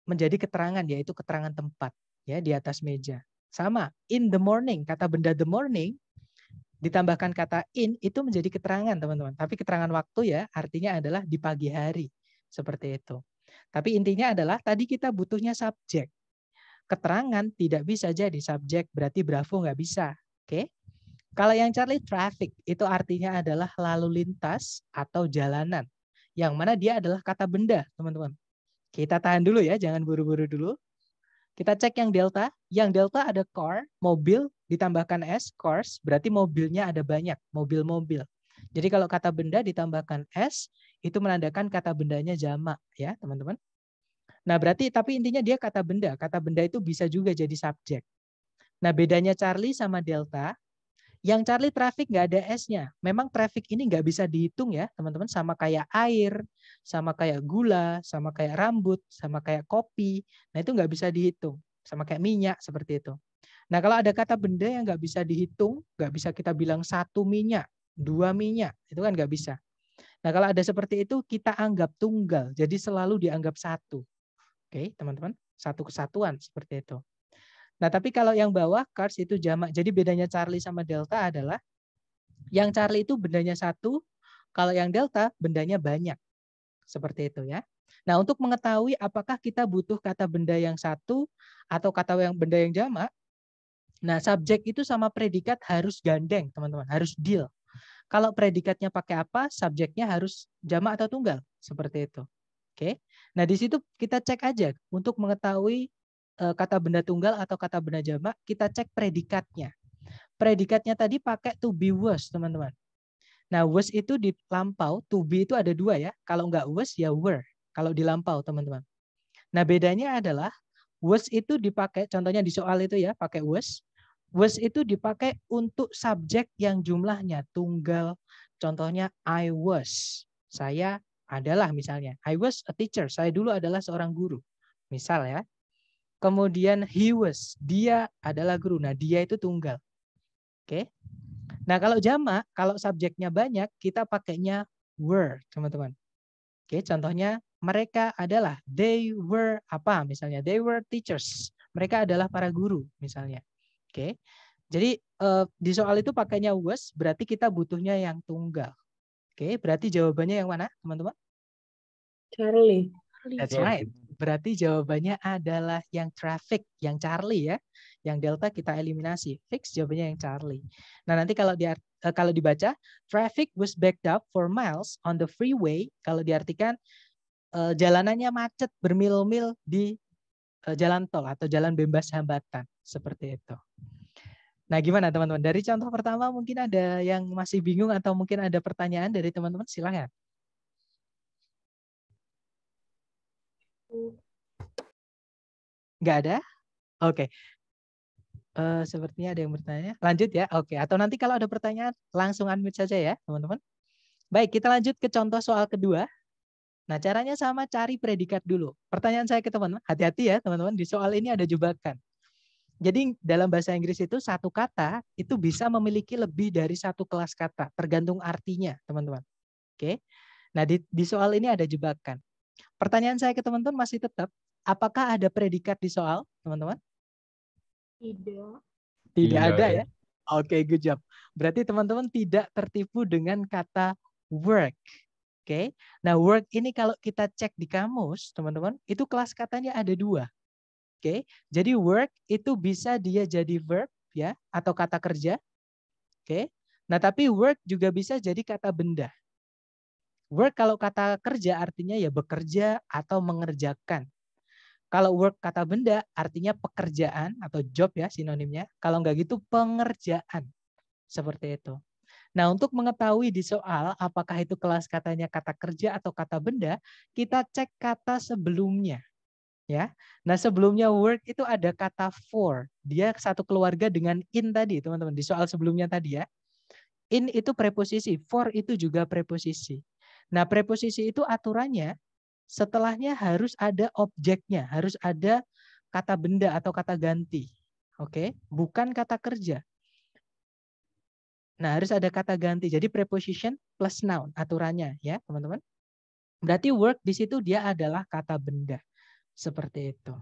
menjadi keterangan, yaitu keterangan tempat ya di atas meja. Sama, in the morning, kata benda the morning, ditambahkan kata in, itu menjadi keterangan, teman-teman. Tapi keterangan waktu ya, artinya adalah di pagi hari. Seperti itu. Tapi intinya adalah tadi kita butuhnya subjek. Keterangan tidak bisa jadi subjek, berarti Bravo nggak bisa. Oke. Kalau yang Charlie traffic itu artinya adalah lalu lintas atau jalanan. Yang mana dia adalah kata benda, teman-teman. Kita tahan dulu ya, jangan buru-buru dulu. Kita cek yang delta. Yang delta ada car, mobil, ditambahkan S, cars, berarti mobilnya ada banyak, mobil-mobil. Jadi kalau kata benda ditambahkan s itu menandakan kata bendanya jamak ya, teman-teman. Nah, berarti tapi intinya dia kata benda. Kata benda itu bisa juga jadi subjek. Nah, bedanya Charlie sama Delta, yang Charlie traffic nggak ada S-nya. Memang traffic ini nggak bisa dihitung ya, teman-teman. Sama kayak air, sama kayak gula, sama kayak rambut, sama kayak kopi. Nah, itu nggak bisa dihitung. Sama kayak minyak, seperti itu. Nah, kalau ada kata benda yang nggak bisa dihitung, nggak bisa kita bilang satu minyak, dua minyak. Itu kan nggak bisa. Nah kalau ada seperti itu kita anggap tunggal. Jadi selalu dianggap satu. Oke teman-teman. Satu kesatuan seperti itu. Nah tapi kalau yang bawah cars itu jamak. Jadi bedanya Charlie sama Delta adalah yang Charlie itu bendanya satu. Kalau yang Delta bendanya banyak. Seperti itu ya. Nah, untuk mengetahui apakah kita butuh kata benda yang satu atau kata yang benda yang jamak, nah subjek itu sama predikat harus gandeng, teman-teman, harus deal. Kalau predikatnya pakai apa, subjeknya harus jamak atau tunggal, seperti itu. Oke. Nah, di situ kita cek aja untuk mengetahui eh, kata benda tunggal atau kata benda jamak, kita cek predikatnya. Predikatnya tadi pakai to be was, teman-teman. Nah, was itu di lampau, to be itu ada dua ya. Kalau nggak was, ya were. Kalau di lampau, teman-teman. Nah, bedanya adalah was itu dipakai, contohnya di soal itu ya, pakai was was itu dipakai untuk subjek yang jumlahnya tunggal. Contohnya I was. Saya adalah misalnya. I was a teacher. Saya dulu adalah seorang guru. Misal ya. Kemudian he was. Dia adalah guru. Nah, dia itu tunggal. Oke. Nah, kalau jama, kalau subjeknya banyak, kita pakainya were, teman-teman. Oke, contohnya mereka adalah they were apa misalnya? They were teachers. Mereka adalah para guru misalnya. Oke. Jadi eh, di soal itu pakainya was berarti kita butuhnya yang tunggal. Oke, berarti jawabannya yang mana, teman-teman? Charlie. That's iya. right. Berarti jawabannya adalah yang traffic, yang Charlie ya. Yang delta kita eliminasi. Fix jawabannya yang Charlie. Nah, nanti kalau di eh, kalau dibaca traffic was backed up for miles on the freeway, kalau diartikan eh, jalanannya macet bermil-mil di jalan tol atau jalan bebas hambatan seperti itu. Nah, gimana teman-teman? Dari contoh pertama mungkin ada yang masih bingung atau mungkin ada pertanyaan dari teman-teman, silahkan. Gak ada? Oke. Okay. Uh, eh, sepertinya ada yang bertanya. Lanjut ya. Oke, okay. atau nanti kalau ada pertanyaan langsung unmute saja ya, teman-teman. Baik, kita lanjut ke contoh soal kedua. Nah, caranya sama cari predikat dulu. Pertanyaan saya ke teman-teman, hati-hati ya teman-teman, di soal ini ada jebakan. Jadi dalam bahasa Inggris itu satu kata itu bisa memiliki lebih dari satu kelas kata, tergantung artinya, teman-teman. Oke. Nah, di, di soal ini ada jebakan. Pertanyaan saya ke teman-teman masih tetap, apakah ada predikat di soal, teman-teman? Tidak. Tidak, ada ya. ya? Oke, good job. Berarti teman-teman tidak tertipu dengan kata work. Oke. Okay? Nah, work ini kalau kita cek di kamus, teman-teman, itu kelas katanya ada dua. Oke, jadi work itu bisa dia jadi verb ya atau kata kerja. Oke. Nah, tapi work juga bisa jadi kata benda. Work kalau kata kerja artinya ya bekerja atau mengerjakan. Kalau work kata benda artinya pekerjaan atau job ya sinonimnya. Kalau nggak gitu pengerjaan. Seperti itu. Nah, untuk mengetahui di soal apakah itu kelas katanya kata kerja atau kata benda, kita cek kata sebelumnya ya. Nah, sebelumnya work itu ada kata for. Dia satu keluarga dengan in tadi, teman-teman, di soal sebelumnya tadi ya. In itu preposisi, for itu juga preposisi. Nah, preposisi itu aturannya setelahnya harus ada objeknya, harus ada kata benda atau kata ganti. Oke, okay? bukan kata kerja. Nah, harus ada kata ganti. Jadi preposition plus noun aturannya ya, teman-teman. Berarti work di situ dia adalah kata benda. Seperti itu.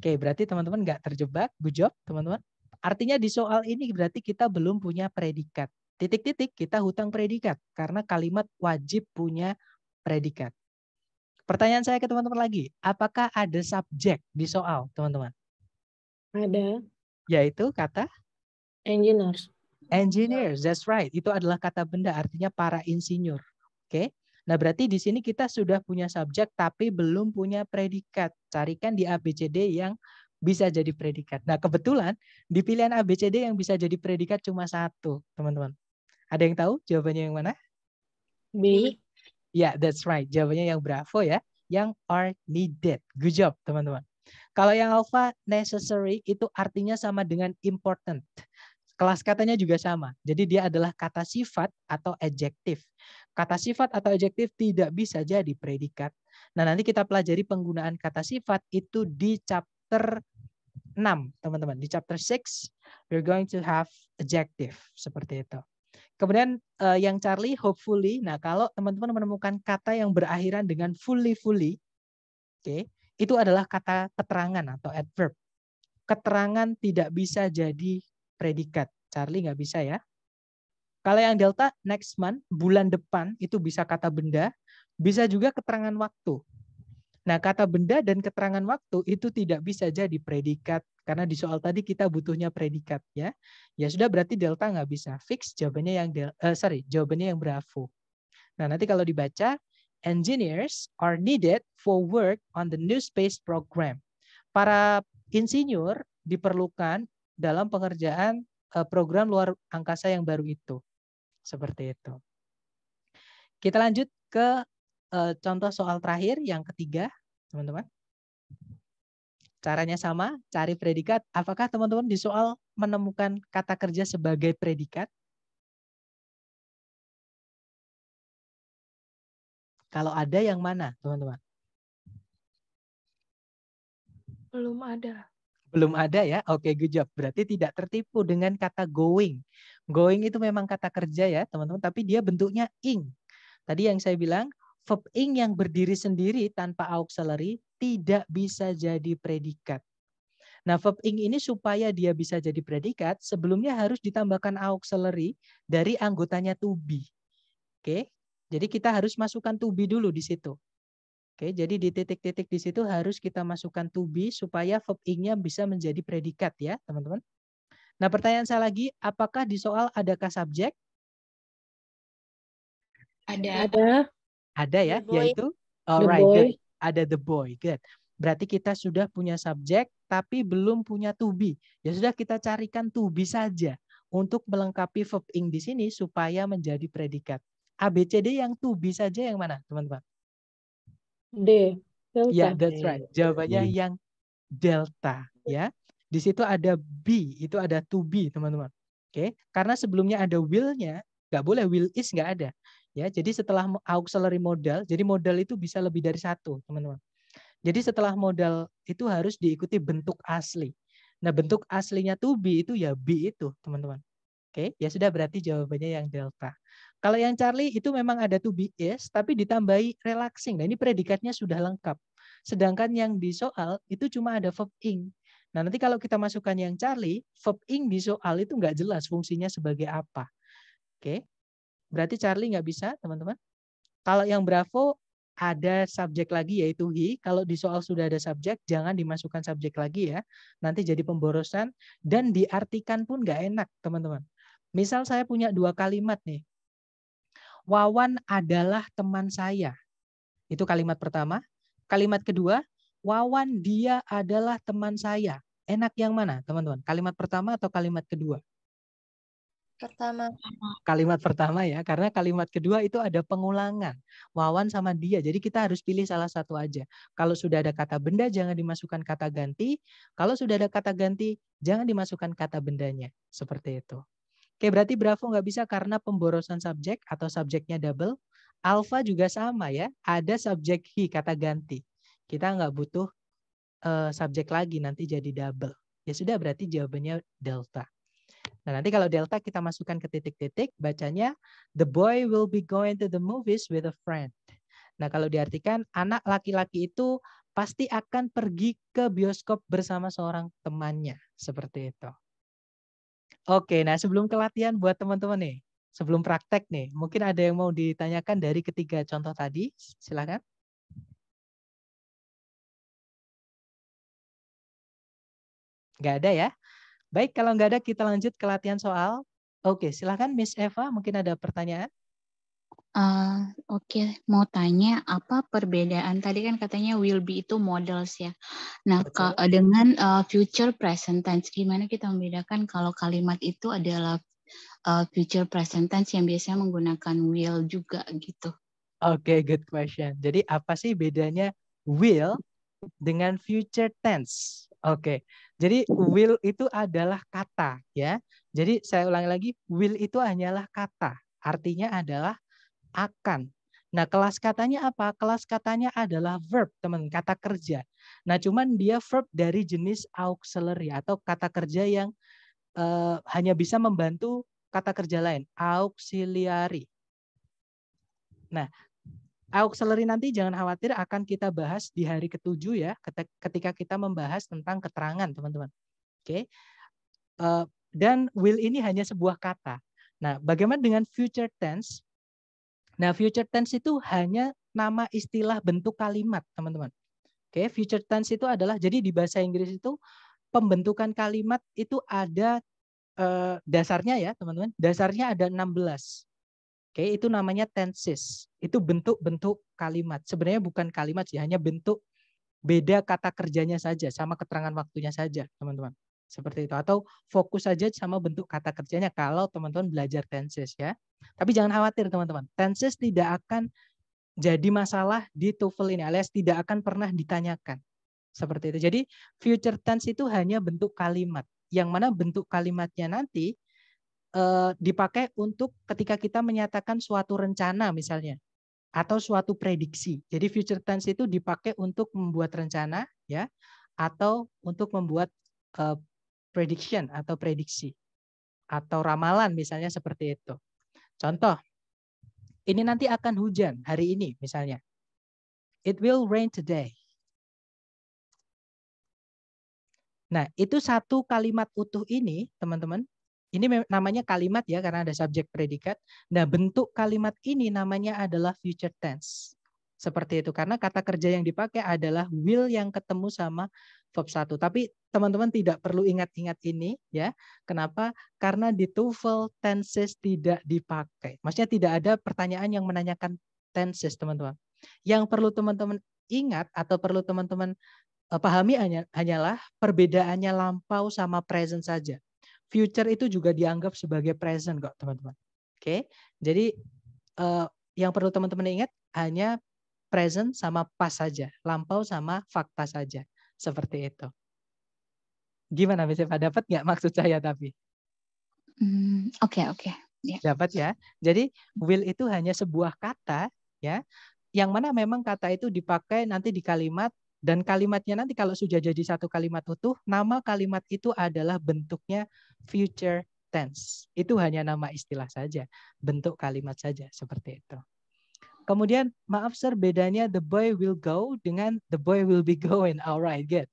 Oke, berarti teman-teman nggak terjebak, good job teman-teman. Artinya di soal ini berarti kita belum punya predikat. Titik-titik kita hutang predikat karena kalimat wajib punya predikat. Pertanyaan saya ke teman-teman lagi, apakah ada subjek di soal, teman-teman? Ada. Yaitu kata? Engineers. Engineers, that's right. Itu adalah kata benda, artinya para insinyur. Oke, okay? Nah, berarti di sini kita sudah punya subjek tapi belum punya predikat. Carikan di ABCD yang bisa jadi predikat. Nah, kebetulan di pilihan ABCD yang bisa jadi predikat cuma satu, teman-teman. Ada yang tahu jawabannya yang mana? B. Ya, yeah, that's right. Jawabannya yang bravo ya. Yang are needed. Good job, teman-teman. Kalau yang alpha necessary itu artinya sama dengan important. Kelas katanya juga sama. Jadi dia adalah kata sifat atau adjective. Kata sifat atau adjektif tidak bisa jadi predikat. Nah, nanti kita pelajari penggunaan kata sifat itu di chapter 6, teman-teman. Di chapter 6, we're going to have adjective. Seperti itu. Kemudian eh, yang Charlie, hopefully. Nah, kalau teman-teman menemukan kata yang berakhiran dengan fully-fully, oke, okay, itu adalah kata keterangan atau adverb. Keterangan tidak bisa jadi predikat. Charlie nggak bisa ya. Kalau yang delta next month, bulan depan itu bisa kata benda, bisa juga keterangan waktu. Nah, kata benda dan keterangan waktu itu tidak bisa jadi predikat karena di soal tadi kita butuhnya predikat ya. Ya sudah berarti delta nggak bisa fix jawabannya yang del, uh, sorry jawabannya yang bravo. Nah nanti kalau dibaca engineers are needed for work on the new space program. Para insinyur diperlukan dalam pengerjaan eh, program luar angkasa yang baru itu. Seperti itu. Kita lanjut ke e, contoh soal terakhir yang ketiga, teman-teman. Caranya sama, cari predikat. Apakah teman-teman di soal menemukan kata kerja sebagai predikat? Kalau ada yang mana, teman-teman? Belum ada. Belum ada ya? Oke, okay, good job. Berarti tidak tertipu dengan kata going. Going itu memang kata kerja ya, teman-teman, tapi dia bentuknya ing. Tadi yang saya bilang, verb ing yang berdiri sendiri tanpa auxiliary tidak bisa jadi predikat. Nah, verb ing ini supaya dia bisa jadi predikat, sebelumnya harus ditambahkan auxiliary dari anggotanya to be. Oke. Jadi kita harus masukkan to be dulu di situ. Oke, jadi di titik-titik di situ harus kita masukkan to be supaya verb ing-nya bisa menjadi predikat ya, teman-teman. Nah, pertanyaan saya lagi, apakah di soal adakah subjek? Ada. Ada. Ada ya, yaitu alright, good. Ada the boy, good. Berarti kita sudah punya subjek tapi belum punya to be. Ya sudah kita carikan to be saja untuk melengkapi verb ing di sini supaya menjadi predikat. A B C D yang to be saja yang mana, teman-teman? D. Delta. Ya, that's right. Jawabannya D. yang delta, ya. Di situ ada be, itu ada to be, teman-teman. Oke, karena sebelumnya ada will-nya, nggak boleh will is nggak ada. Ya, jadi setelah auxiliary modal, jadi modal itu bisa lebih dari satu, teman-teman. Jadi setelah modal itu harus diikuti bentuk asli. Nah, bentuk aslinya to be itu ya be itu, teman-teman. Oke, ya sudah berarti jawabannya yang delta. Kalau yang Charlie itu memang ada to be is, tapi ditambahi relaxing. Nah, ini predikatnya sudah lengkap. Sedangkan yang di soal itu cuma ada verb ing. Nah, nanti kalau kita masukkan yang Charlie, verb ing di soal itu nggak jelas fungsinya sebagai apa. Oke. Berarti Charlie nggak bisa, teman-teman. Kalau yang Bravo ada subjek lagi yaitu he. Kalau di soal sudah ada subjek, jangan dimasukkan subjek lagi ya. Nanti jadi pemborosan dan diartikan pun nggak enak, teman-teman. Misal saya punya dua kalimat nih. Wawan adalah teman saya. Itu kalimat pertama. Kalimat kedua, Wawan dia adalah teman saya. Enak yang mana, teman-teman? Kalimat pertama atau kalimat kedua? Pertama. Kalimat pertama ya, karena kalimat kedua itu ada pengulangan. Wawan sama dia. Jadi kita harus pilih salah satu aja. Kalau sudah ada kata benda jangan dimasukkan kata ganti. Kalau sudah ada kata ganti jangan dimasukkan kata bendanya. Seperti itu. Oke, berarti Bravo nggak bisa karena pemborosan subjek atau subjeknya double. Alfa juga sama ya, ada subjek he kata ganti. Kita nggak butuh uh, subjek lagi nanti jadi double. Ya sudah berarti jawabannya delta. Nah, nanti kalau delta kita masukkan ke titik-titik, bacanya the boy will be going to the movies with a friend. Nah, kalau diartikan anak laki-laki itu pasti akan pergi ke bioskop bersama seorang temannya, seperti itu. Oke, nah sebelum ke latihan buat teman-teman nih, sebelum praktek nih, mungkin ada yang mau ditanyakan dari ketiga contoh tadi, silakan. Nggak ada ya? Baik, kalau nggak ada kita lanjut ke latihan soal. Oke, silahkan Miss Eva, mungkin ada pertanyaan. Uh, Oke, okay. mau tanya apa perbedaan tadi kan katanya will be itu models ya. Nah, dengan uh, future present tense gimana kita membedakan kalau kalimat itu adalah uh, future present tense yang biasanya menggunakan will juga gitu. Oke, okay, good question. Jadi apa sih bedanya will dengan future tense? Oke, jadi will itu adalah kata ya. Jadi saya ulangi lagi, will itu hanyalah kata. Artinya adalah akan. Nah, kelas katanya apa? Kelas katanya adalah verb, teman, kata kerja. Nah, cuman dia verb dari jenis auxiliary atau kata kerja yang uh, hanya bisa membantu kata kerja lain, auxiliary. Nah, Auxiliary nanti jangan khawatir akan kita bahas di hari ketujuh ya, ketika kita membahas tentang keterangan, teman-teman. Oke. Okay. Eh, dan will ini hanya sebuah kata. Nah, bagaimana dengan future tense? Nah, future tense itu hanya nama istilah bentuk kalimat, teman-teman. Oke, okay. future tense itu adalah jadi di bahasa Inggris itu pembentukan kalimat itu ada eh, dasarnya ya, teman-teman. Dasarnya ada 16. Oke, itu namanya tenses. Itu bentuk-bentuk kalimat. Sebenarnya bukan kalimat sih, hanya bentuk beda kata kerjanya saja, sama keterangan waktunya saja, teman-teman. Seperti itu. Atau fokus saja sama bentuk kata kerjanya kalau teman-teman belajar tenses ya. Tapi jangan khawatir teman-teman. Tenses tidak akan jadi masalah di TOEFL ini, alias tidak akan pernah ditanyakan. Seperti itu. Jadi future tense itu hanya bentuk kalimat. Yang mana bentuk kalimatnya nanti Eh, dipakai untuk ketika kita menyatakan suatu rencana misalnya atau suatu prediksi. Jadi future tense itu dipakai untuk membuat rencana ya atau untuk membuat uh, prediction atau prediksi atau ramalan misalnya seperti itu. Contoh, ini nanti akan hujan hari ini misalnya. It will rain today. Nah, itu satu kalimat utuh ini, teman-teman, ini namanya kalimat ya karena ada subjek predikat. Nah, bentuk kalimat ini namanya adalah future tense. Seperti itu karena kata kerja yang dipakai adalah will yang ketemu sama verb 1. Tapi teman-teman tidak perlu ingat-ingat ini ya. Kenapa? Karena di TOEFL tenses tidak dipakai. Maksudnya tidak ada pertanyaan yang menanyakan tenses, teman-teman. Yang perlu teman-teman ingat atau perlu teman-teman eh, pahami hanyalah perbedaannya lampau sama present saja future itu juga dianggap sebagai present kok teman-teman. Oke, jadi uh, yang perlu teman-teman ingat hanya present sama pas saja, lampau sama fakta saja, seperti itu. Gimana bisa dapat nggak maksud saya tapi? Hmm, oke oke. Ya. Dapat ya. Jadi will itu hanya sebuah kata ya, yang mana memang kata itu dipakai nanti di kalimat dan kalimatnya nanti kalau sudah jadi satu kalimat utuh, nama kalimat itu adalah bentuknya future tense. Itu hanya nama istilah saja, bentuk kalimat saja seperti itu. Kemudian, maaf sir, bedanya the boy will go dengan the boy will be going. Alright, good.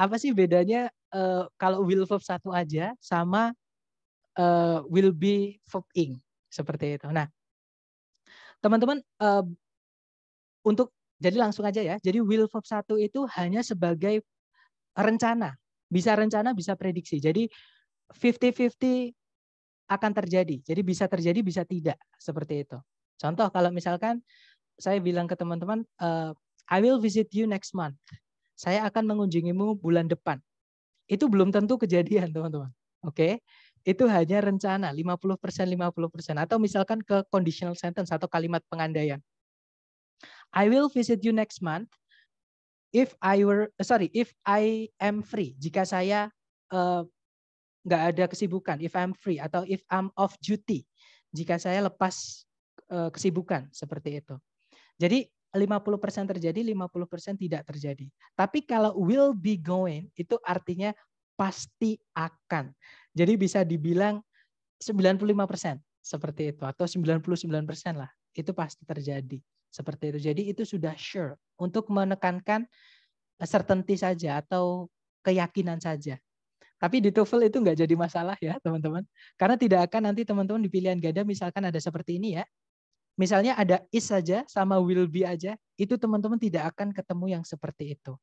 Apa sih bedanya uh, kalau will verb satu aja sama uh, will be verb ing seperti itu. Nah, teman-teman uh, untuk jadi langsung aja ya. Jadi will verb satu itu hanya sebagai rencana, bisa rencana, bisa prediksi. Jadi 50-50 akan terjadi. Jadi bisa terjadi, bisa tidak seperti itu. Contoh kalau misalkan saya bilang ke teman-teman, eh, I will visit you next month. Saya akan mengunjungimu bulan depan. Itu belum tentu kejadian, teman-teman. Oke. Okay? Itu hanya rencana 50%, 50%. Atau misalkan ke conditional sentence atau kalimat pengandaian. I will visit you next month if I were eh, sorry, if I am free. Jika saya uh, nggak ada kesibukan, if I'm free atau if I'm off duty, jika saya lepas eh, kesibukan seperti itu. Jadi 50% terjadi, 50% tidak terjadi. Tapi kalau will be going itu artinya pasti akan. Jadi bisa dibilang 95% seperti itu atau 99% lah. Itu pasti terjadi seperti itu. Jadi itu sudah sure untuk menekankan eh, certainty saja atau keyakinan saja tapi di TOEFL itu nggak jadi masalah ya teman-teman. Karena tidak akan nanti teman-teman di pilihan ganda misalkan ada seperti ini ya. Misalnya ada is saja sama will be aja. Itu teman-teman tidak akan ketemu yang seperti itu.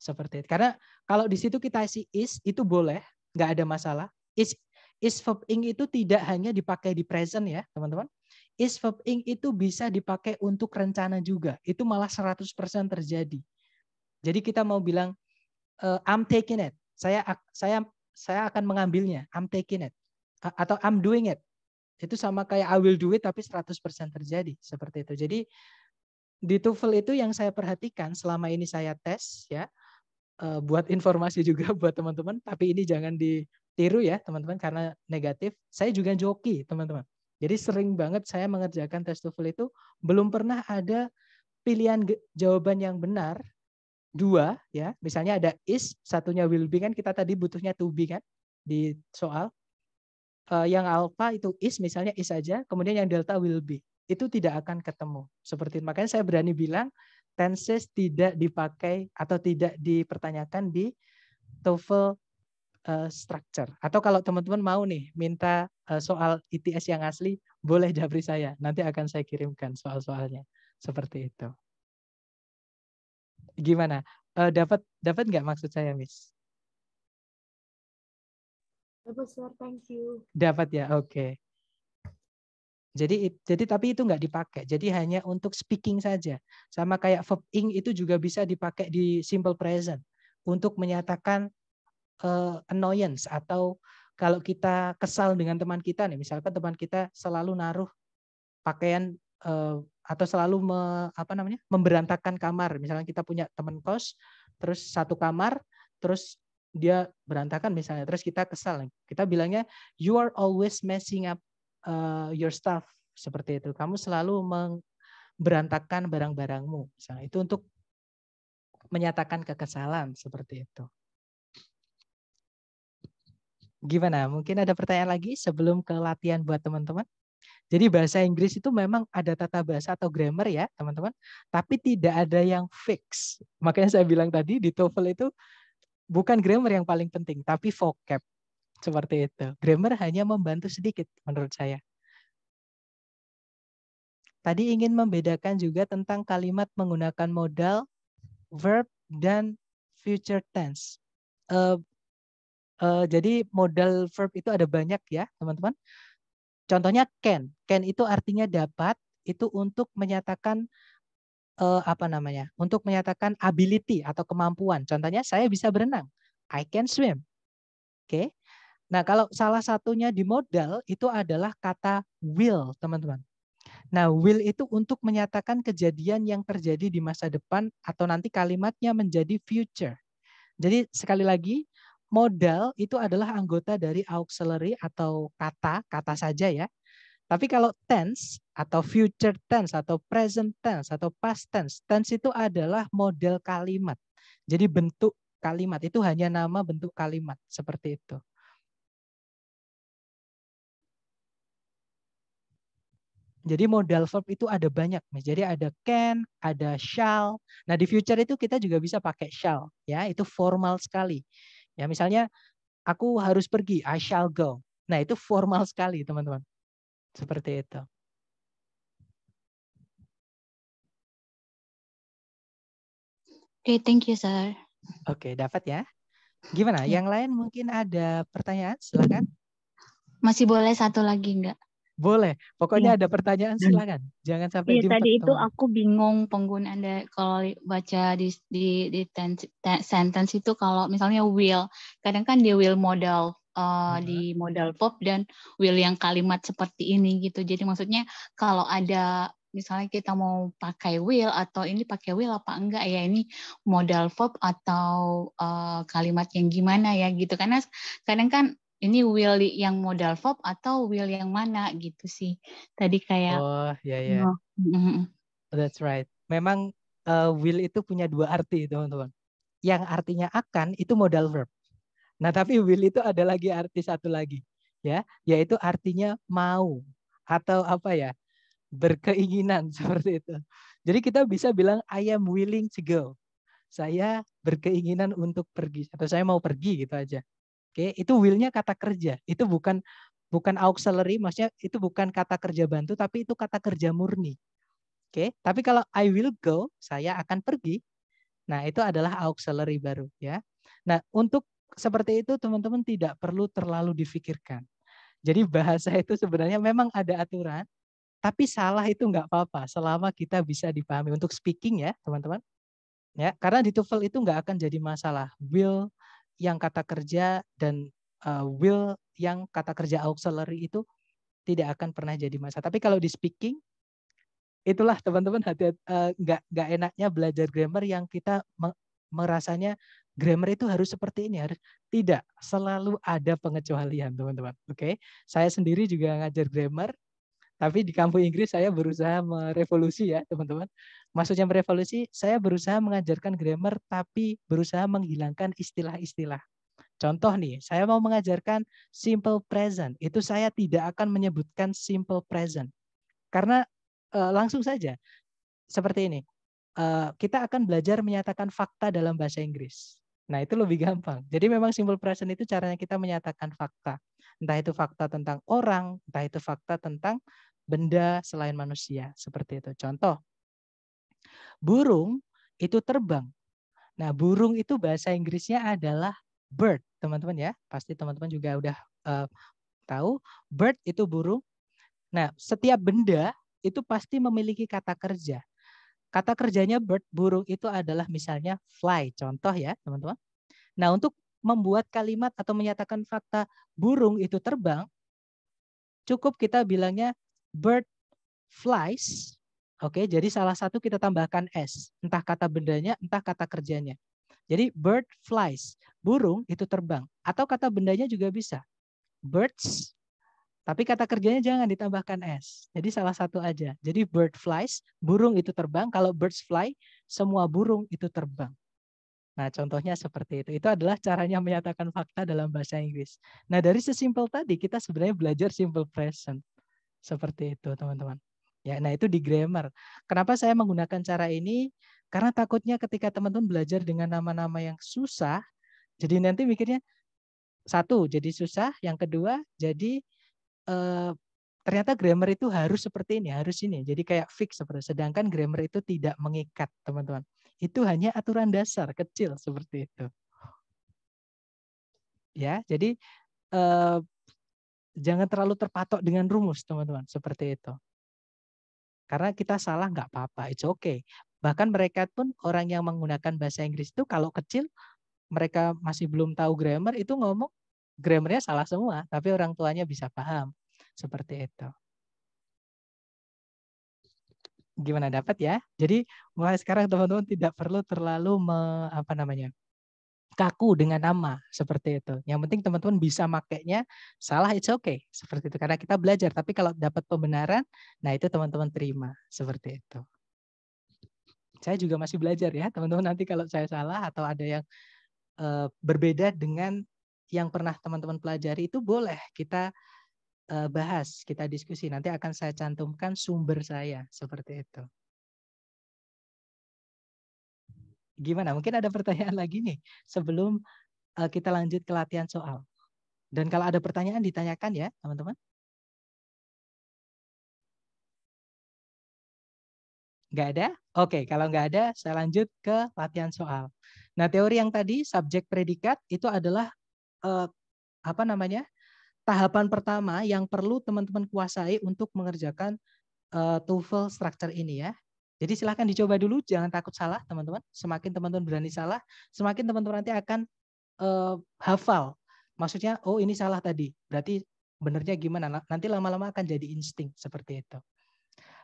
Seperti itu. Karena kalau di situ kita isi is itu boleh. Nggak ada masalah. Is is verb ing itu tidak hanya dipakai di present ya teman-teman. Is verb ing itu bisa dipakai untuk rencana juga. Itu malah 100% terjadi. Jadi kita mau bilang, eh, I'm taking it saya saya saya akan mengambilnya. I'm taking it. atau I'm doing it. Itu sama kayak I will do it tapi 100% terjadi seperti itu. Jadi di TOEFL itu yang saya perhatikan selama ini saya tes ya. Eh, buat informasi juga buat teman-teman, tapi ini jangan ditiru ya teman-teman karena negatif. Saya juga joki, teman-teman. Jadi sering banget saya mengerjakan tes TOEFL itu belum pernah ada pilihan jawaban yang benar dua ya misalnya ada is satunya will be kan kita tadi butuhnya to be kan di soal uh, yang alpha itu is misalnya is saja kemudian yang delta will be itu tidak akan ketemu seperti itu. makanya saya berani bilang tenses tidak dipakai atau tidak dipertanyakan di TOEFL eh, structure atau kalau teman-teman mau nih minta eh, soal ITS e yang asli boleh jabri saya nanti akan saya kirimkan soal-soalnya seperti itu gimana? Uh, dapat dapat nggak maksud saya, Miss? Dapat sir, thank you. Dapat ya, oke. Okay. Jadi jadi tapi itu nggak dipakai. Jadi hanya untuk speaking saja. Sama kayak verb ing itu juga bisa dipakai di simple present untuk menyatakan uh, annoyance atau kalau kita kesal dengan teman kita nih, misalkan teman kita selalu naruh pakaian uh, atau selalu me, apa namanya memberantakan kamar misalnya kita punya teman kos terus satu kamar terus dia berantakan misalnya terus kita kesal kita bilangnya you are always messing up uh, your stuff seperti itu kamu selalu memberantakan barang-barangmu misalnya itu untuk menyatakan kekesalan seperti itu gimana mungkin ada pertanyaan lagi sebelum ke latihan buat teman-teman jadi bahasa Inggris itu memang ada tata bahasa atau grammar ya, teman-teman, tapi tidak ada yang fix. Makanya saya bilang tadi di TOEFL itu bukan grammar yang paling penting, tapi vocab. Seperti itu. Grammar hanya membantu sedikit menurut saya. Tadi ingin membedakan juga tentang kalimat menggunakan modal, verb, dan future tense. Uh, uh, jadi modal verb itu ada banyak ya, teman-teman. Contohnya can. Can itu artinya dapat, itu untuk menyatakan uh, apa namanya? Untuk menyatakan ability atau kemampuan. Contohnya saya bisa berenang. I can swim. Oke. Okay? Nah, kalau salah satunya di modal itu adalah kata will, teman-teman. Nah, will itu untuk menyatakan kejadian yang terjadi di masa depan atau nanti kalimatnya menjadi future. Jadi sekali lagi, modal itu adalah anggota dari auxiliary atau kata, kata saja ya. Tapi kalau tense atau future tense atau present tense atau past tense, tense itu adalah model kalimat. Jadi bentuk kalimat itu hanya nama bentuk kalimat seperti itu. Jadi modal verb itu ada banyak. Jadi ada can, ada shall. Nah di future itu kita juga bisa pakai shall. ya Itu formal sekali. Ya, misalnya aku harus pergi, I shall go. Nah, itu formal sekali, teman-teman. Seperti itu. Oke, okay, thank you, sir. Oke, okay, dapat ya. Gimana? Yang lain mungkin ada pertanyaan? Silakan. Masih boleh satu lagi enggak? Boleh. Pokoknya ya. ada pertanyaan silakan. Jangan sampai ya, tadi itu aku bingung penggunaan de, kalau baca di di, di ten, ten, sentence itu kalau misalnya will, kadang kan dia will modal uh, di modal pop dan will yang kalimat seperti ini gitu. Jadi maksudnya kalau ada misalnya kita mau pakai will atau ini pakai will apa enggak ya ini modal verb atau uh, kalimat yang gimana ya gitu karena kadang kan ini will yang modal verb atau will yang mana gitu sih. Tadi kayak Oh, ya ya. Oh. That's right. Memang uh, eh, will itu punya dua arti, teman-teman. Yang artinya akan itu modal verb. Nah, tapi will itu ada lagi arti satu lagi, ya, yaitu artinya mau atau apa ya? berkeinginan seperti itu. Jadi kita bisa bilang I am willing to go. Saya berkeinginan untuk pergi atau saya mau pergi gitu aja. Oke, itu will-nya kata kerja. Itu bukan bukan auxiliary, maksudnya itu bukan kata kerja bantu tapi itu kata kerja murni. Oke, tapi kalau I will go, saya akan pergi. Nah, itu adalah auxiliary baru ya. Nah, untuk seperti itu teman-teman tidak perlu terlalu difikirkan. Jadi bahasa itu sebenarnya memang ada aturan, tapi salah itu nggak apa-apa selama kita bisa dipahami untuk speaking ya, teman-teman. Ya, karena di TOEFL itu nggak akan jadi masalah will yang kata kerja dan uh, will yang kata kerja auxiliary itu tidak akan pernah jadi masalah. Tapi kalau di speaking, itulah teman-teman hati eh, nggak uh, nggak enaknya belajar grammar yang kita merasanya grammar itu harus seperti ini harus tidak selalu ada pengecualian teman-teman. Oke, okay? saya sendiri juga ngajar grammar, tapi di kampung Inggris saya berusaha merevolusi ya teman-teman. Maksudnya berevolusi, saya berusaha mengajarkan grammar tapi berusaha menghilangkan istilah-istilah. Contoh nih, saya mau mengajarkan simple present. Itu saya tidak akan menyebutkan simple present. Karena e, langsung saja seperti ini. E, kita akan belajar menyatakan fakta dalam bahasa Inggris. Nah, itu lebih gampang. Jadi memang simple present itu caranya kita menyatakan fakta. Entah itu fakta tentang orang, entah itu fakta tentang benda selain manusia, seperti itu. Contoh, burung itu terbang. Nah, burung itu bahasa Inggrisnya adalah bird, teman-teman ya. Pasti teman-teman juga udah uh, tahu bird itu burung. Nah, setiap benda itu pasti memiliki kata kerja. Kata kerjanya bird burung itu adalah misalnya fly, contoh ya, teman-teman. Nah, untuk membuat kalimat atau menyatakan fakta burung itu terbang, cukup kita bilangnya bird flies Oke, jadi salah satu kita tambahkan s, entah kata bendanya, entah kata kerjanya. Jadi bird flies, burung itu terbang, atau kata bendanya juga bisa. Birds, tapi kata kerjanya jangan ditambahkan s. Jadi salah satu aja. Jadi bird flies, burung itu terbang. Kalau birds fly, semua burung itu terbang. Nah, contohnya seperti itu. Itu adalah caranya menyatakan fakta dalam bahasa Inggris. Nah, dari sesimpel tadi kita sebenarnya belajar simple present. Seperti itu, teman-teman. Ya, nah itu di grammar. Kenapa saya menggunakan cara ini? Karena takutnya ketika teman-teman belajar dengan nama-nama yang susah, jadi nanti mikirnya satu jadi susah, yang kedua jadi e, ternyata grammar itu harus seperti ini, harus ini. Jadi kayak fix seperti. Sedangkan grammar itu tidak mengikat, teman-teman. Itu hanya aturan dasar kecil seperti itu. Ya, jadi e, jangan terlalu terpatok dengan rumus, teman-teman, seperti itu. Karena kita salah nggak apa-apa, oke okay. Bahkan mereka pun orang yang menggunakan bahasa Inggris itu kalau kecil mereka masih belum tahu grammar itu ngomong grammarnya salah semua, tapi orang tuanya bisa paham. Seperti itu. Gimana dapat ya? Jadi mulai sekarang teman-teman tidak perlu terlalu me, apa namanya? kaku dengan nama seperti itu. Yang penting teman-teman bisa makainya. Salah it's okay seperti itu karena kita belajar. Tapi kalau dapat pembenaran, nah itu teman-teman terima seperti itu. Saya juga masih belajar ya teman-teman. Nanti kalau saya salah atau ada yang eh, berbeda dengan yang pernah teman-teman pelajari itu boleh kita eh, bahas, kita diskusi. Nanti akan saya cantumkan sumber saya seperti itu. gimana? Mungkin ada pertanyaan lagi nih sebelum eh, kita lanjut ke latihan soal. Dan kalau ada pertanyaan ditanyakan ya, teman-teman. Nggak ada? Oke, kalau nggak ada, saya lanjut ke latihan soal. Nah, teori yang tadi, subjek predikat, itu adalah eh, apa namanya tahapan pertama yang perlu teman-teman kuasai untuk mengerjakan eh, TOEFL structure ini ya. Jadi silahkan dicoba dulu, jangan takut salah teman-teman. Semakin teman-teman berani salah, semakin teman-teman nanti akan uh, hafal. Maksudnya, oh ini salah tadi, berarti benernya gimana? Nah, nanti lama-lama akan jadi insting seperti itu.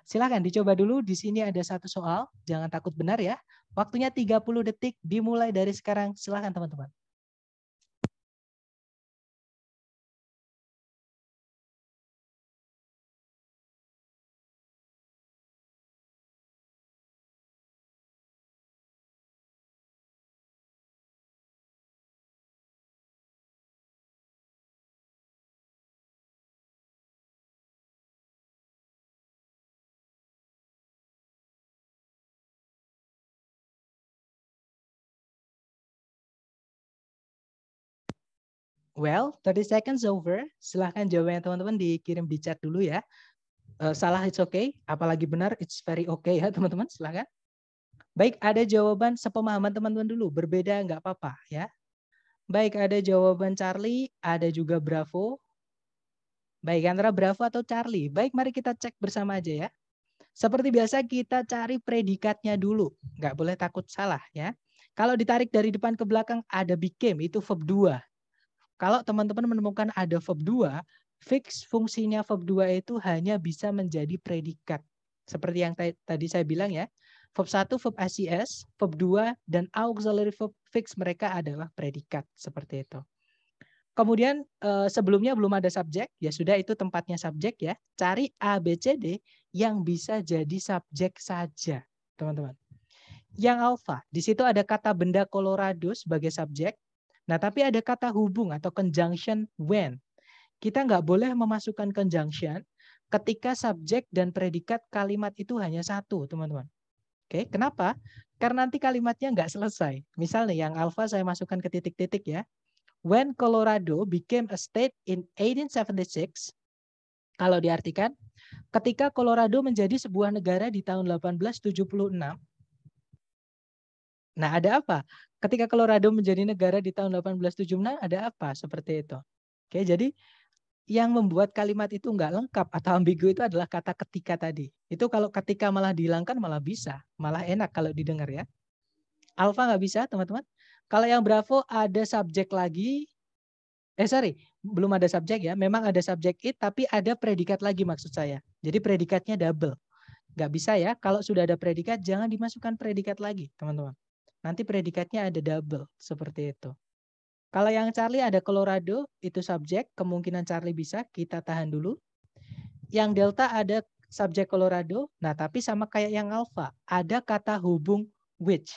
Silahkan dicoba dulu, di sini ada satu soal, jangan takut benar ya. Waktunya 30 detik, dimulai dari sekarang. Silahkan teman-teman. Well, 30 seconds over. Silahkan jawabannya teman-teman dikirim di chat dulu ya. Uh, salah it's okay, apalagi benar it's very okay ya teman-teman. Silahkan. Baik, ada jawaban sepemahaman teman-teman dulu. Berbeda nggak apa-apa ya. Baik, ada jawaban Charlie, ada juga Bravo. Baik, antara Bravo atau Charlie. Baik, mari kita cek bersama aja ya. Seperti biasa kita cari predikatnya dulu. Nggak boleh takut salah ya. Kalau ditarik dari depan ke belakang ada became, itu verb 2 kalau teman-teman menemukan ada verb 2, fix fungsinya verb 2 itu hanya bisa menjadi predikat. Seperti yang tadi saya bilang ya, verb 1, verb SIS, verb 2, dan auxiliary verb fix mereka adalah predikat. Seperti itu. Kemudian eh, sebelumnya belum ada subjek, ya sudah itu tempatnya subjek ya. Cari A, B, C, D yang bisa jadi subjek saja, teman-teman. Yang alfa, di situ ada kata benda Colorado sebagai subjek. Nah, tapi ada kata hubung atau conjunction when. Kita nggak boleh memasukkan conjunction ketika subjek dan predikat kalimat itu hanya satu, teman-teman. Oke, kenapa? Karena nanti kalimatnya nggak selesai. Misalnya yang alfa saya masukkan ke titik-titik ya. When Colorado became a state in 1876, kalau diartikan, ketika Colorado menjadi sebuah negara di tahun 1876, Nah, ada apa? ketika Colorado menjadi negara di tahun 1876 ada apa seperti itu. Oke, jadi yang membuat kalimat itu enggak lengkap atau ambigu itu adalah kata ketika tadi. Itu kalau ketika malah dihilangkan malah bisa, malah enak kalau didengar ya. Alfa nggak bisa teman-teman. Kalau yang Bravo ada subjek lagi, eh sorry, belum ada subjek ya. Memang ada subjek it, tapi ada predikat lagi maksud saya. Jadi predikatnya double. Nggak bisa ya. Kalau sudah ada predikat, jangan dimasukkan predikat lagi, teman-teman. Nanti predikatnya ada double seperti itu. Kalau yang Charlie ada Colorado, itu subjek, kemungkinan Charlie bisa, kita tahan dulu. Yang Delta ada subjek Colorado, nah tapi sama kayak yang Alpha, ada kata hubung which.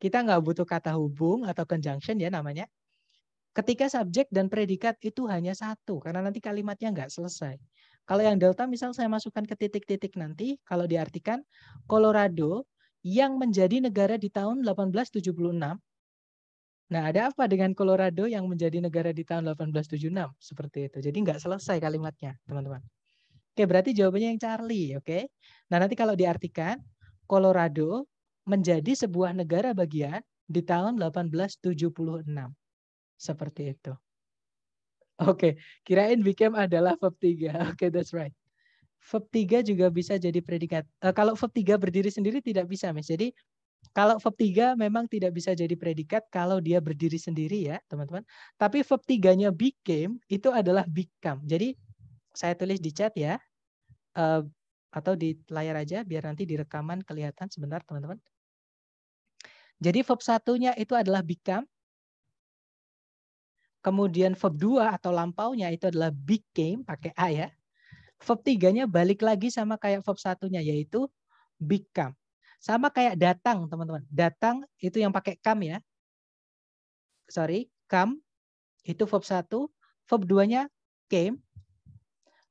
Kita nggak butuh kata hubung atau conjunction ya namanya. Ketika subjek dan predikat itu hanya satu, karena nanti kalimatnya nggak selesai. Kalau yang Delta misal saya masukkan ke titik-titik nanti, kalau diartikan Colorado yang menjadi negara di tahun 1876. Nah, ada apa dengan Colorado yang menjadi negara di tahun 1876? Seperti itu. Jadi nggak selesai kalimatnya, teman-teman. Oke, berarti jawabannya yang Charlie, oke? Okay? Nah, nanti kalau diartikan, Colorado menjadi sebuah negara bagian di tahun 1876. Seperti itu. Oke, okay. kirain Bikem adalah bab 3. Oke, okay, that's right. VEP3 juga bisa jadi predikat. Uh, kalau VEP3 berdiri sendiri tidak bisa, Miss. Jadi kalau VEP3 memang tidak bisa jadi predikat kalau dia berdiri sendiri ya, teman-teman. Tapi VEP3-nya became itu adalah become. Jadi saya tulis di chat ya. Uh, atau di layar aja biar nanti di kelihatan sebentar, teman-teman. Jadi verb satunya itu adalah become. Kemudian verb 2 atau lampaunya itu adalah became pakai a ya verb tiganya balik lagi sama kayak verb satunya yaitu become. Sama kayak datang, teman-teman. Datang itu yang pakai come ya. Sorry, come itu verb satu, verb duanya nya came,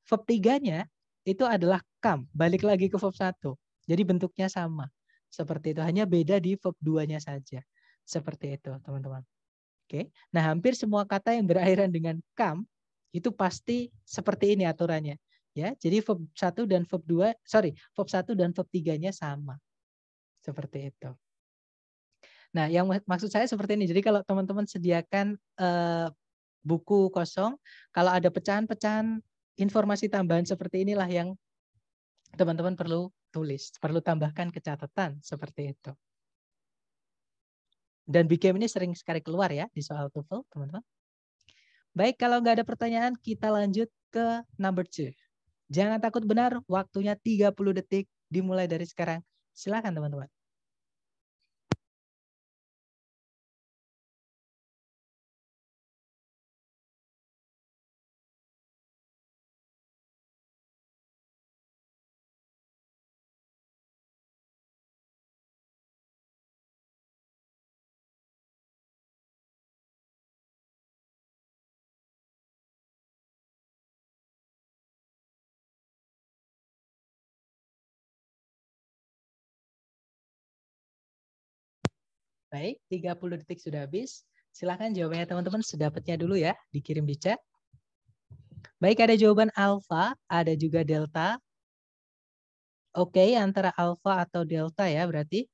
verb 3 itu adalah come, balik lagi ke verb satu. Jadi bentuknya sama. Seperti itu, hanya beda di verb duanya saja. Seperti itu, teman-teman. Oke. Nah, hampir semua kata yang berakhiran dengan kam itu pasti seperti ini aturannya ya. Jadi verb 1 dan verb 2, sorry, verb 1 dan verb 3-nya sama. Seperti itu. Nah, yang maksud saya seperti ini. Jadi kalau teman-teman sediakan eh, buku kosong, kalau ada pecahan-pecahan informasi tambahan seperti inilah yang teman-teman perlu tulis, perlu tambahkan ke catatan seperti itu. Dan BKM ini sering sekali keluar ya di soal TOEFL, teman-teman. Baik, kalau nggak ada pertanyaan, kita lanjut ke number two. Jangan takut benar, waktunya 30 detik dimulai dari sekarang. Silakan teman-teman. Baik, 30 detik sudah habis. Silahkan jawabannya teman-teman, sedapatnya dulu ya, dikirim di chat. Baik, ada jawaban alfa, ada juga delta. Oke, antara alfa atau delta ya berarti.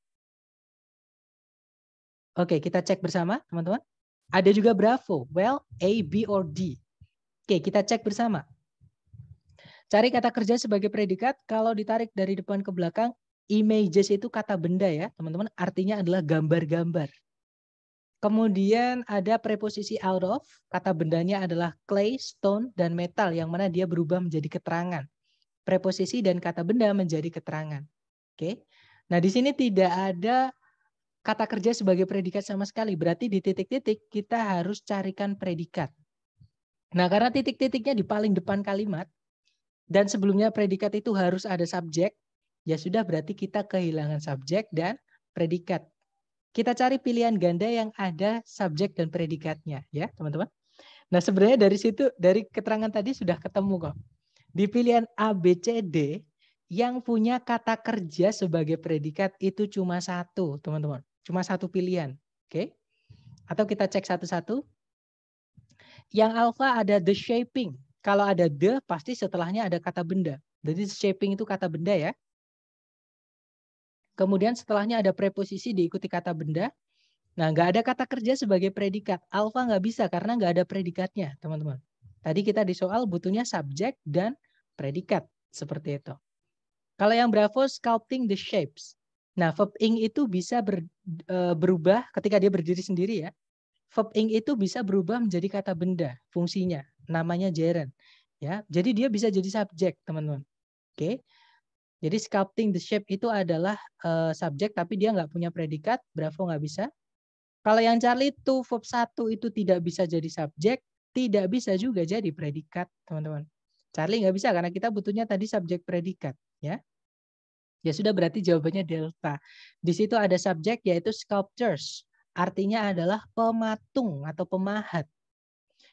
Oke, kita cek bersama teman-teman. Ada juga bravo, well, A, B, or D. Oke, kita cek bersama. Cari kata kerja sebagai predikat kalau ditarik dari depan ke belakang Images itu kata benda ya, teman-teman. Artinya adalah gambar-gambar. Kemudian ada preposisi out of, kata bendanya adalah clay, stone, dan metal, yang mana dia berubah menjadi keterangan. Preposisi dan kata benda menjadi keterangan. Oke. Nah, di sini tidak ada kata kerja sebagai predikat sama sekali. Berarti di titik-titik kita harus carikan predikat. Nah, karena titik-titiknya di paling depan kalimat, dan sebelumnya predikat itu harus ada subjek, ya sudah berarti kita kehilangan subjek dan predikat. Kita cari pilihan ganda yang ada subjek dan predikatnya, ya teman-teman. Nah sebenarnya dari situ, dari keterangan tadi sudah ketemu kok. Di pilihan A, B, C, D, yang punya kata kerja sebagai predikat itu cuma satu, teman-teman. Cuma satu pilihan, oke? Okay? Atau kita cek satu-satu. Yang alfa ada the shaping. Kalau ada the, pasti setelahnya ada kata benda. Jadi shaping itu kata benda ya. Kemudian setelahnya ada preposisi diikuti kata benda. Nah, nggak ada kata kerja sebagai predikat. Alfa nggak bisa karena nggak ada predikatnya, teman-teman. Tadi kita di soal butuhnya subjek dan predikat. Seperti itu. Kalau yang Bravo, sculpting the shapes. Nah, verb ing itu bisa ber, e, berubah ketika dia berdiri sendiri ya. Verb ing itu bisa berubah menjadi kata benda, fungsinya, namanya gerund. Ya, jadi dia bisa jadi subjek, teman-teman. Oke. Okay. Jadi sculpting the shape itu adalah uh, subjek tapi dia nggak punya predikat, Bravo nggak bisa. Kalau yang Charlie itu verb satu itu tidak bisa jadi subjek, tidak bisa juga jadi predikat, teman-teman. Charlie nggak bisa karena kita butuhnya tadi subjek predikat, ya. Ya sudah berarti jawabannya delta. Di situ ada subjek yaitu sculptures. Artinya adalah pematung atau pemahat.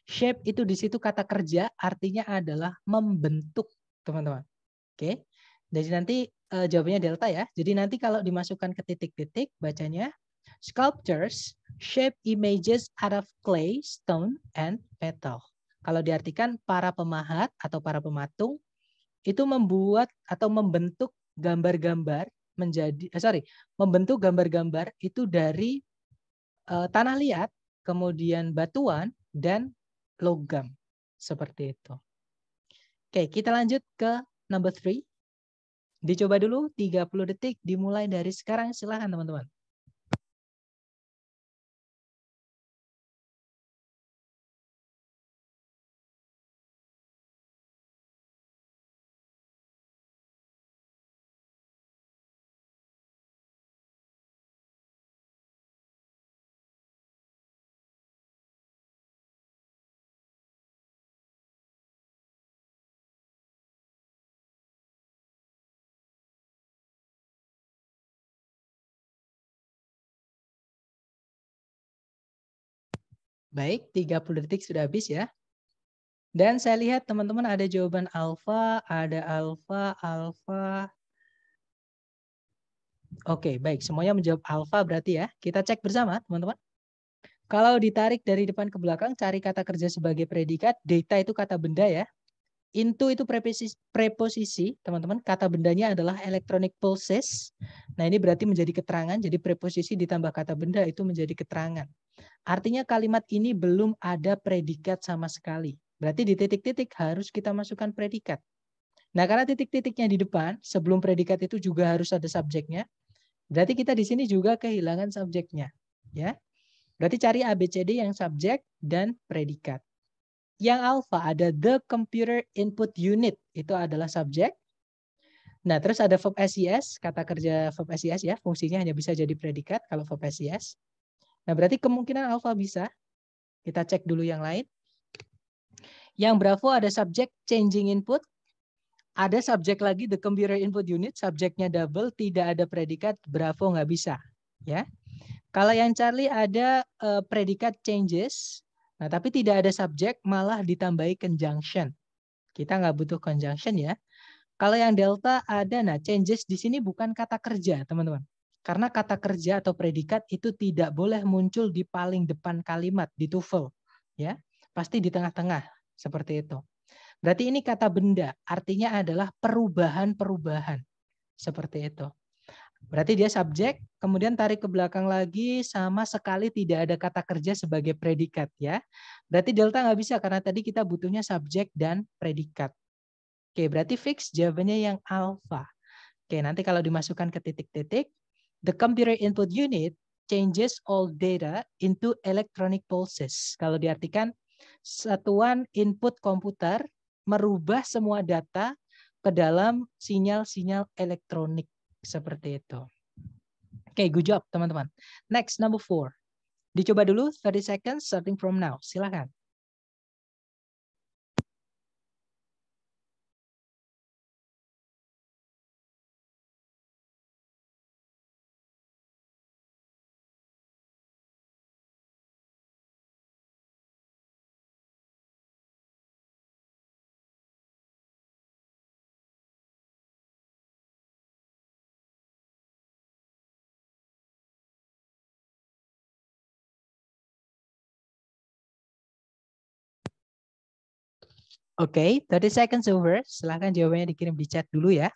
Shape itu di situ kata kerja artinya adalah membentuk, teman-teman. Oke. Jadi nanti uh, eh, jawabannya delta ya. Jadi nanti kalau dimasukkan ke titik-titik bacanya sculptures shape images out of clay, stone, and metal. Kalau diartikan para pemahat atau para pematung itu membuat atau membentuk gambar-gambar menjadi eh, sorry membentuk gambar-gambar itu dari uh, tanah liat, kemudian batuan dan logam seperti itu. Oke, kita lanjut ke number three. Dicoba dulu 30 detik dimulai dari sekarang. Silahkan teman-teman. Baik, 30 detik sudah habis ya. Dan saya lihat teman-teman ada jawaban alfa, ada alfa, alfa. Oke, baik. Semuanya menjawab alfa berarti ya. Kita cek bersama, teman-teman. Kalau ditarik dari depan ke belakang, cari kata kerja sebagai predikat. Data itu kata benda ya. Into itu preposisi, preposisi teman-teman. Kata bendanya adalah electronic pulses. Nah, ini berarti menjadi keterangan. Jadi preposisi ditambah kata benda itu menjadi keterangan. Artinya kalimat ini belum ada predikat sama sekali. Berarti di titik-titik harus kita masukkan predikat. Nah, karena titik-titiknya di depan, sebelum predikat itu juga harus ada subjeknya. Berarti kita di sini juga kehilangan subjeknya, ya. Berarti cari ABCD yang subjek dan predikat. Yang alpha ada the computer input unit, itu adalah subjek. Nah, terus ada verb SES, kata kerja verb SES ya, fungsinya hanya bisa jadi predikat kalau verb SES. Nah, berarti kemungkinan alpha bisa. Kita cek dulu yang lain. Yang Bravo ada subjek changing input. Ada subjek lagi the computer input unit, subjeknya double, tidak ada predikat, Bravo nggak bisa. Ya. Kalau yang Charlie ada uh, predikat changes, Nah, tapi tidak ada subjek, malah ditambahi conjunction. Kita nggak butuh conjunction ya. Kalau yang delta ada, nah changes di sini bukan kata kerja, teman-teman. Karena kata kerja atau predikat itu tidak boleh muncul di paling depan kalimat, di tuvel. Ya, pasti di tengah-tengah, seperti itu. Berarti ini kata benda, artinya adalah perubahan-perubahan. Seperti itu. Berarti dia subjek, kemudian tarik ke belakang lagi sama sekali tidak ada kata kerja sebagai predikat ya. Berarti delta nggak bisa karena tadi kita butuhnya subjek dan predikat. Oke, berarti fix jawabannya yang alpha. Oke, nanti kalau dimasukkan ke titik-titik, the computer input unit changes all data into electronic pulses. Kalau diartikan, satuan input komputer merubah semua data ke dalam sinyal-sinyal elektronik. Seperti itu. Oke, okay, good job teman-teman. Next, number four. Dicoba dulu 30 seconds starting from now. Silakan. Oke, okay, 30 seconds over. Silahkan jawabannya dikirim di chat dulu ya.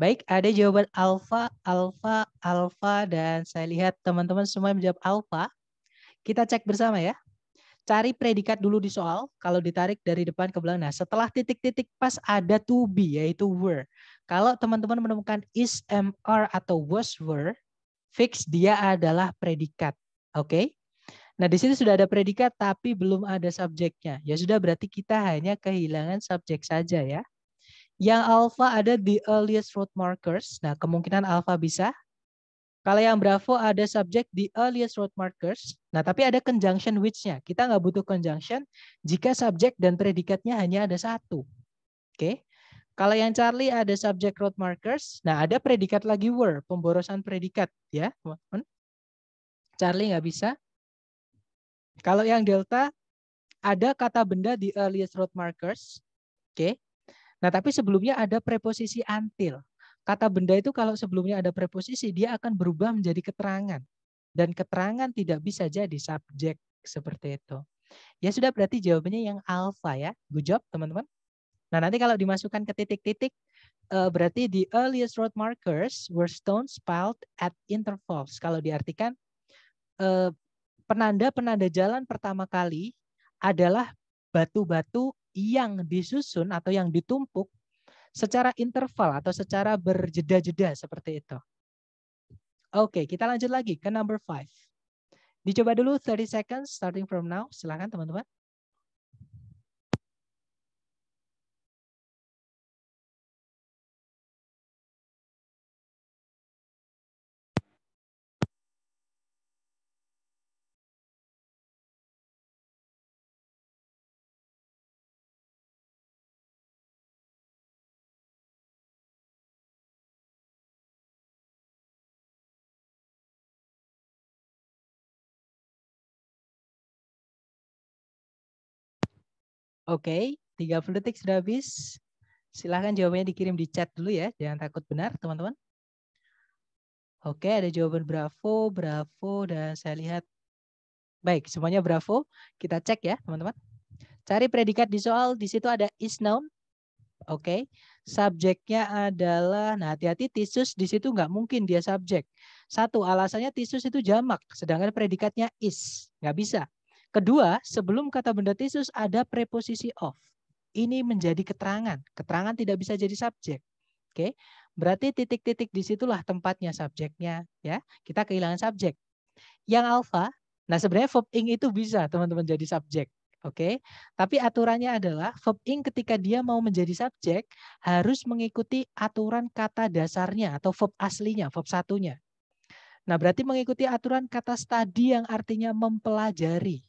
Baik, ada jawaban alfa, alfa, alfa, dan saya lihat teman-teman semua yang menjawab alfa. Kita cek bersama ya. Cari predikat dulu di soal, kalau ditarik dari depan ke belakang. Nah, setelah titik-titik pas ada to be, yaitu were. Kalau teman-teman menemukan is, am, are, atau was, were, fix dia adalah predikat. Oke, okay? Nah, di sini sudah ada predikat tapi belum ada subjeknya. Ya sudah berarti kita hanya kehilangan subjek saja ya. Yang alpha ada di earliest road markers. Nah, kemungkinan alpha bisa. Kalau yang bravo ada subjek di earliest road markers. Nah, tapi ada conjunction which-nya. Kita nggak butuh conjunction jika subjek dan predikatnya hanya ada satu. Oke. Okay? Kalau yang Charlie ada subjek road markers. Nah, ada predikat lagi were, pemborosan predikat. ya, Charlie nggak bisa. Kalau yang delta ada kata benda di earliest road markers. Oke. Okay. Nah, tapi sebelumnya ada preposisi until. Kata benda itu kalau sebelumnya ada preposisi, dia akan berubah menjadi keterangan. Dan keterangan tidak bisa jadi subjek seperti itu. Ya sudah berarti jawabannya yang alpha ya. Good job teman-teman. Nah nanti kalau dimasukkan ke titik-titik, eh, berarti the earliest road markers were stones piled at intervals. Kalau diartikan eh, penanda-penanda jalan pertama kali adalah batu-batu yang disusun atau yang ditumpuk secara interval atau secara berjeda-jeda seperti itu. Oke, kita lanjut lagi ke number five. Dicoba dulu 30 seconds starting from now. Silakan teman-teman. Oke, okay, 30 detik sudah habis. Silahkan jawabannya dikirim di chat dulu ya. Jangan takut benar, teman-teman. Oke, ada jawaban bravo, bravo, dan saya lihat. Baik, semuanya bravo. Kita cek ya, teman-teman. Cari predikat di soal. Di situ ada is noun. Oke, subjeknya adalah, nah hati-hati tisus di situ nggak mungkin dia subjek. Satu, alasannya tisus itu jamak, sedangkan predikatnya is. Nggak bisa. Kedua, sebelum kata benda Yesus ada preposisi of. Ini menjadi keterangan. Keterangan tidak bisa jadi subjek. Oke. Berarti titik-titik disitulah tempatnya subjeknya ya. Kita kehilangan subjek. Yang alfa, nah sebenarnya verb ing itu bisa teman-teman jadi subjek. Oke. Tapi aturannya adalah verb ing ketika dia mau menjadi subjek harus mengikuti aturan kata dasarnya atau verb aslinya, verb satunya. Nah, berarti mengikuti aturan kata study yang artinya mempelajari.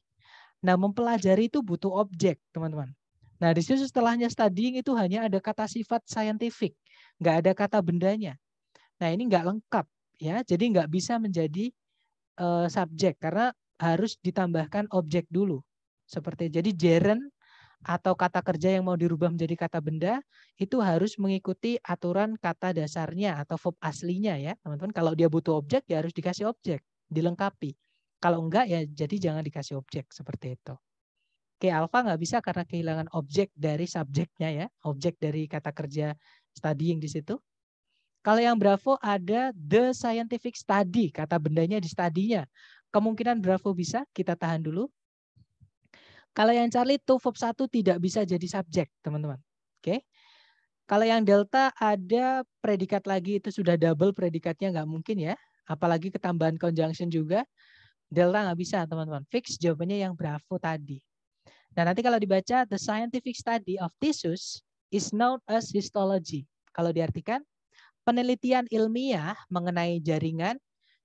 Nah, mempelajari itu butuh objek, teman-teman. Nah, di situ setelahnya studying itu hanya ada kata sifat scientific, nggak ada kata bendanya. Nah, ini nggak lengkap ya, jadi nggak bisa menjadi uh, subjek karena harus ditambahkan objek dulu. Seperti jadi gerund atau kata kerja yang mau dirubah menjadi kata benda itu harus mengikuti aturan kata dasarnya atau verb aslinya ya, teman-teman. Kalau dia butuh objek ya harus dikasih objek, dilengkapi. Kalau enggak ya jadi jangan dikasih objek seperti itu. Oke, alfa nggak bisa karena kehilangan objek dari subjeknya ya, objek dari kata kerja studying di situ. Kalau yang Bravo ada the scientific study, kata bendanya di studinya. Kemungkinan Bravo bisa, kita tahan dulu. Kalau yang Charlie, tuh verb 1 tidak bisa jadi subjek, teman-teman. Oke. Kalau yang Delta ada predikat lagi, itu sudah double predikatnya nggak mungkin ya. Apalagi ketambahan conjunction juga. Delta nggak bisa, teman-teman. Fix jawabannya yang Bravo tadi. Nah, nanti kalau dibaca, the scientific study of tissues is known as histology. Kalau diartikan, penelitian ilmiah mengenai jaringan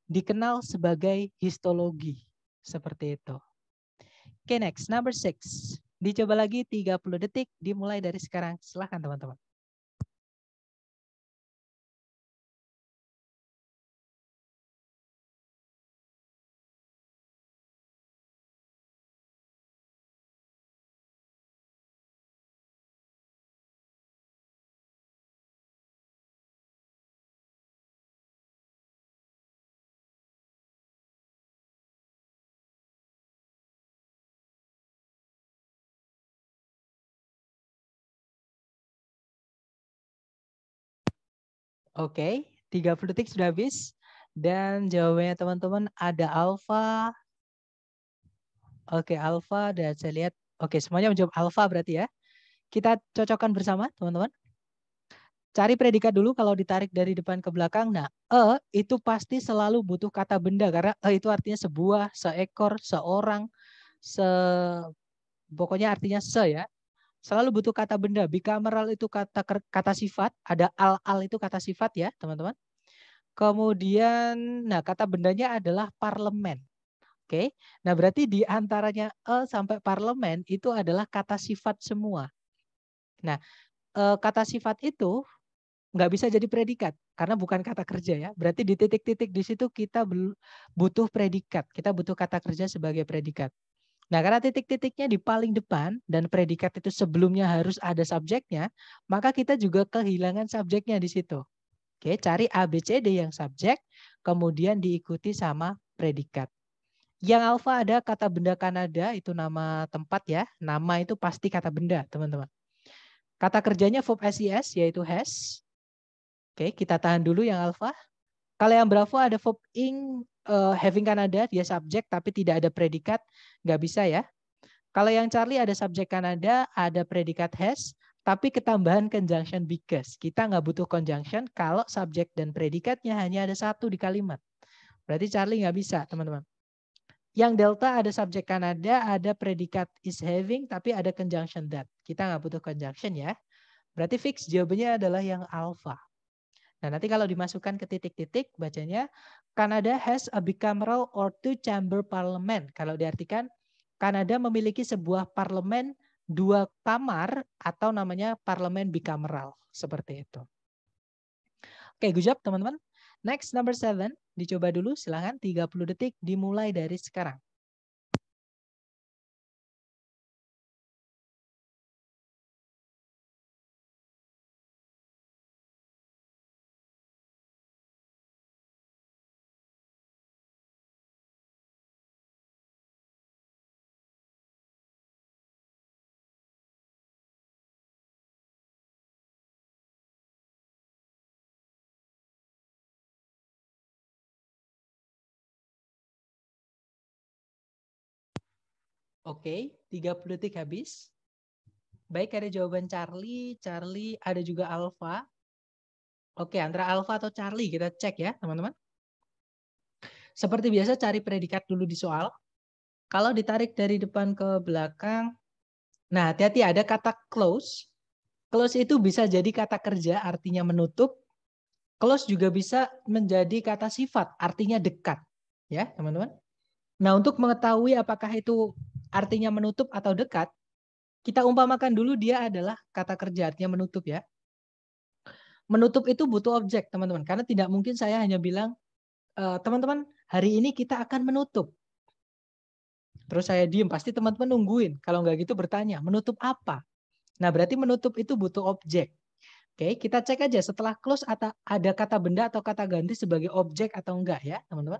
dikenal sebagai histologi. Seperti itu. Oke, okay, next. Number six. Dicoba lagi 30 detik, dimulai dari sekarang. Silahkan, teman-teman. Oke, okay, 30 detik sudah habis. Dan jawabannya teman-teman ada alfa. Oke, okay, alfa dan saya lihat. Oke, okay, semuanya menjawab alfa berarti ya. Kita cocokkan bersama, teman-teman. Cari predikat dulu kalau ditarik dari depan ke belakang. Nah, e itu pasti selalu butuh kata benda karena e itu artinya sebuah, seekor, seorang, se pokoknya artinya se ya selalu butuh kata benda. Bicameral itu kata kata sifat, ada al-al itu kata sifat ya, teman-teman. Kemudian nah kata bendanya adalah parlemen. Oke. Nah, berarti di antaranya al e sampai parlemen itu adalah kata sifat semua. Nah, e kata sifat itu nggak bisa jadi predikat karena bukan kata kerja ya. Berarti di titik-titik di situ kita butuh predikat. Kita butuh kata kerja sebagai predikat. Nah, karena titik-titiknya di paling depan dan predikat itu sebelumnya harus ada subjeknya, maka kita juga kehilangan subjeknya di situ. Oke, cari ABCD yang subjek, kemudian diikuti sama predikat. Yang alfa ada kata benda Kanada, itu nama tempat ya. Nama itu pasti kata benda, teman-teman. Kata kerjanya verb SES, yaitu has. Oke, kita tahan dulu yang alfa. Kalau yang bravo ada verb ing uh, having Kanada dia subjek tapi tidak ada predikat, nggak bisa ya. Kalau yang Charlie ada subjek Kanada, ada predikat has, tapi ketambahan conjunction because. Kita nggak butuh conjunction kalau subjek dan predikatnya hanya ada satu di kalimat. Berarti Charlie nggak bisa, teman-teman. Yang delta ada subjek Kanada, ada predikat is having, tapi ada conjunction that. Kita nggak butuh conjunction ya. Berarti fix jawabannya adalah yang alpha. Nah, nanti kalau dimasukkan ke titik-titik bacanya Kanada has a bicameral or two-chamber parliament. Kalau diartikan Kanada memiliki sebuah parlemen dua kamar atau namanya parlemen bicameral seperti itu. Oke, good job teman-teman. Next number seven, dicoba dulu silahkan 30 detik dimulai dari sekarang. Oke, okay, 30 detik habis. Baik, ada jawaban Charlie, Charlie, ada juga Alfa. Oke, okay, antara Alfa atau Charlie kita cek ya, teman-teman. Seperti biasa cari predikat dulu di soal. Kalau ditarik dari depan ke belakang, nah hati-hati ada kata close. Close itu bisa jadi kata kerja, artinya menutup. Close juga bisa menjadi kata sifat, artinya dekat. Ya, teman-teman. Nah, untuk mengetahui apakah itu artinya menutup atau dekat, kita umpamakan dulu dia adalah kata kerja artinya menutup ya. Menutup itu butuh objek, teman-teman. Karena tidak mungkin saya hanya bilang, e, teman-teman, hari ini kita akan menutup. Terus saya diem, pasti teman-teman nungguin. Kalau nggak gitu bertanya, menutup apa? Nah, berarti menutup itu butuh objek. Oke, kita cek aja setelah close ada kata benda atau kata ganti sebagai objek atau enggak ya, teman-teman.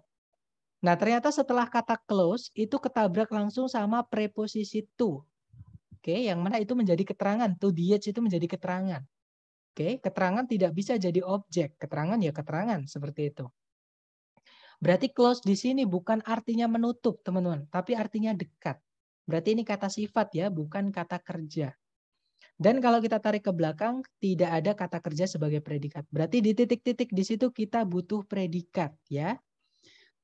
Nah, ternyata setelah kata close itu ketabrak langsung sama preposisi to. Oke, okay, yang mana itu menjadi keterangan. To diet itu menjadi keterangan. Oke, okay, keterangan tidak bisa jadi objek. Keterangan ya keterangan seperti itu. Berarti close di sini bukan artinya menutup, teman-teman, tapi artinya dekat. Berarti ini kata sifat ya, bukan kata kerja. Dan kalau kita tarik ke belakang, tidak ada kata kerja sebagai predikat. Berarti di titik-titik di situ kita butuh predikat ya.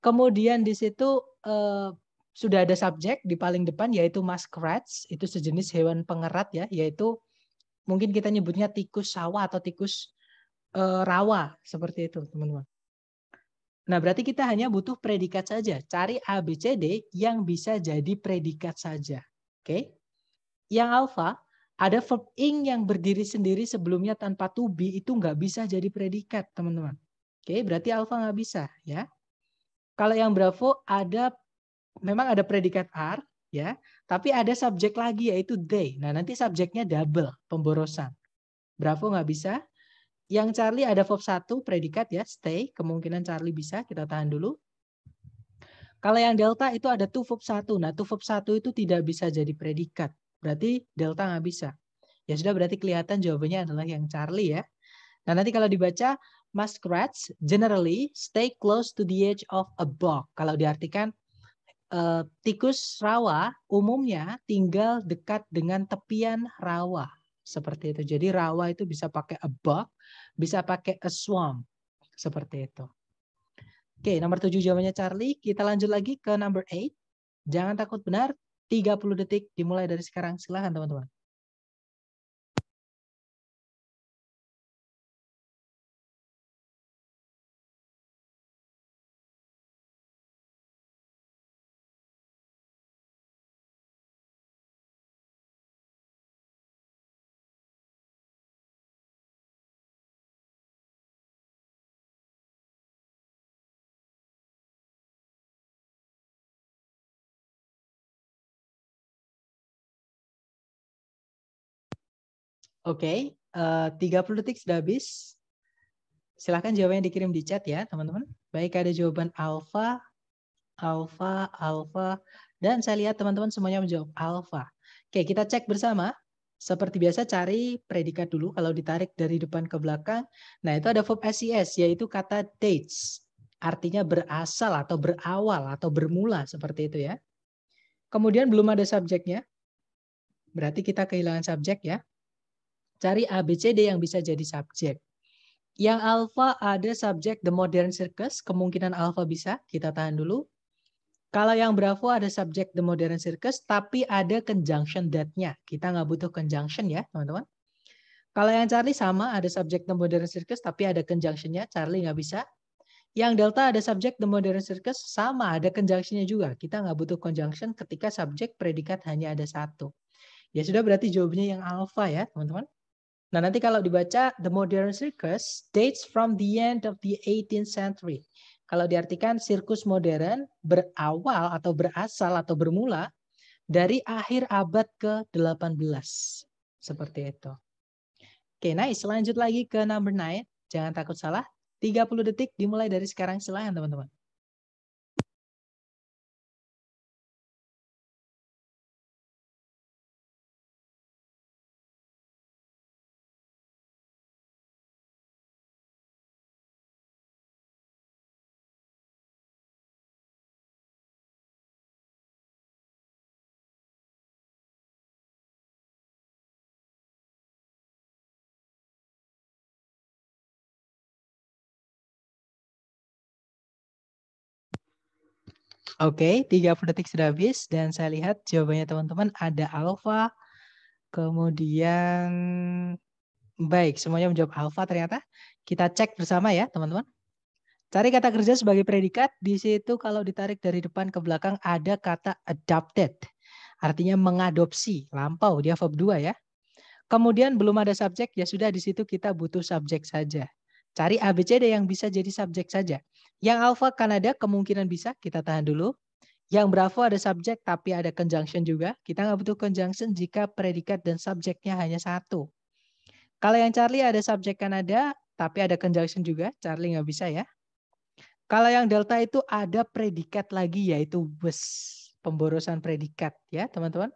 Kemudian di situ eh, sudah ada subjek di paling depan yaitu muskrats, itu sejenis hewan pengerat ya, yaitu mungkin kita nyebutnya tikus sawah atau tikus eh, rawa seperti itu, teman-teman. Nah, berarti kita hanya butuh predikat saja. Cari A, B, C, D yang bisa jadi predikat saja. Oke? Okay? Yang alfa, ada verb ing yang berdiri sendiri sebelumnya tanpa to be itu nggak bisa jadi predikat, teman-teman. Oke, berarti alfa nggak bisa. ya. Kalau yang Bravo ada memang ada predikat r ya, tapi ada subjek lagi yaitu they. Nah, nanti subjeknya double, pemborosan. Bravo nggak bisa. Yang Charlie ada verb 1 predikat ya, stay, kemungkinan Charlie bisa, kita tahan dulu. Kalau yang delta itu ada tuh verb 1. Nah, tuh verb 1 itu tidak bisa jadi predikat. Berarti delta nggak bisa. Ya sudah berarti kelihatan jawabannya adalah yang Charlie ya. Nah, nanti kalau dibaca muskrats generally stay close to the edge of a bog. Kalau diartikan uh, tikus rawa umumnya tinggal dekat dengan tepian rawa. Seperti itu. Jadi rawa itu bisa pakai a bog, bisa pakai a swamp. Seperti itu. Oke, nomor tujuh jawabannya Charlie. Kita lanjut lagi ke nomor 8. Jangan takut benar, 30 detik dimulai dari sekarang. Silahkan teman-teman. Oke, okay, uh, 30 detik sudah habis. Silahkan jawabannya dikirim di chat ya, teman-teman. Baik, ada jawaban alfa, alfa, alfa, dan saya lihat teman-teman semuanya menjawab alfa. Oke, kita cek bersama. Seperti biasa cari predikat dulu kalau ditarik dari depan ke belakang. Nah, itu ada verb SES yaitu kata dates. Artinya berasal atau berawal atau bermula seperti itu ya. Kemudian belum ada subjeknya. Berarti kita kehilangan subjek ya. Cari ABCD yang bisa jadi subjek. Yang alfa ada subjek The Modern Circus, kemungkinan alfa bisa, kita tahan dulu. Kalau yang Bravo ada subjek The Modern Circus, tapi ada conjunction that-nya. Kita nggak butuh conjunction ya, teman-teman. Kalau yang Charlie sama, ada subjek The Modern Circus, tapi ada conjunction-nya. Charlie nggak bisa. Yang Delta ada subjek The Modern Circus, sama ada conjunction-nya juga. Kita nggak butuh conjunction ketika subjek predikat hanya ada satu. Ya sudah berarti jawabnya yang alfa ya, teman-teman. Nah, nanti kalau dibaca the modern circus dates from the end of the 18th century. Kalau diartikan sirkus modern berawal atau berasal atau bermula dari akhir abad ke-18. Seperti itu. Oke, nice. Lanjut lagi ke number 9. Jangan takut salah. 30 detik dimulai dari sekarang. Silahkan teman-teman. Oke, okay, 30 detik sudah habis dan saya lihat jawabannya teman-teman ada alfa, kemudian baik semuanya menjawab alfa ternyata. Kita cek bersama ya teman-teman. Cari kata kerja sebagai predikat, di situ kalau ditarik dari depan ke belakang ada kata adapted. Artinya mengadopsi, lampau, dia verb 2 ya. Kemudian belum ada subjek, ya sudah di situ kita butuh subjek saja. Cari ABCD yang bisa jadi subjek saja. Yang alfa Kanada kemungkinan bisa, kita tahan dulu. Yang Bravo ada subjek tapi ada conjunction juga. Kita nggak butuh conjunction jika predikat dan subjeknya hanya satu. Kalau yang Charlie ada subjek Kanada tapi ada conjunction juga. Charlie nggak bisa ya. Kalau yang Delta itu ada predikat lagi yaitu bus. Pemborosan predikat ya teman-teman.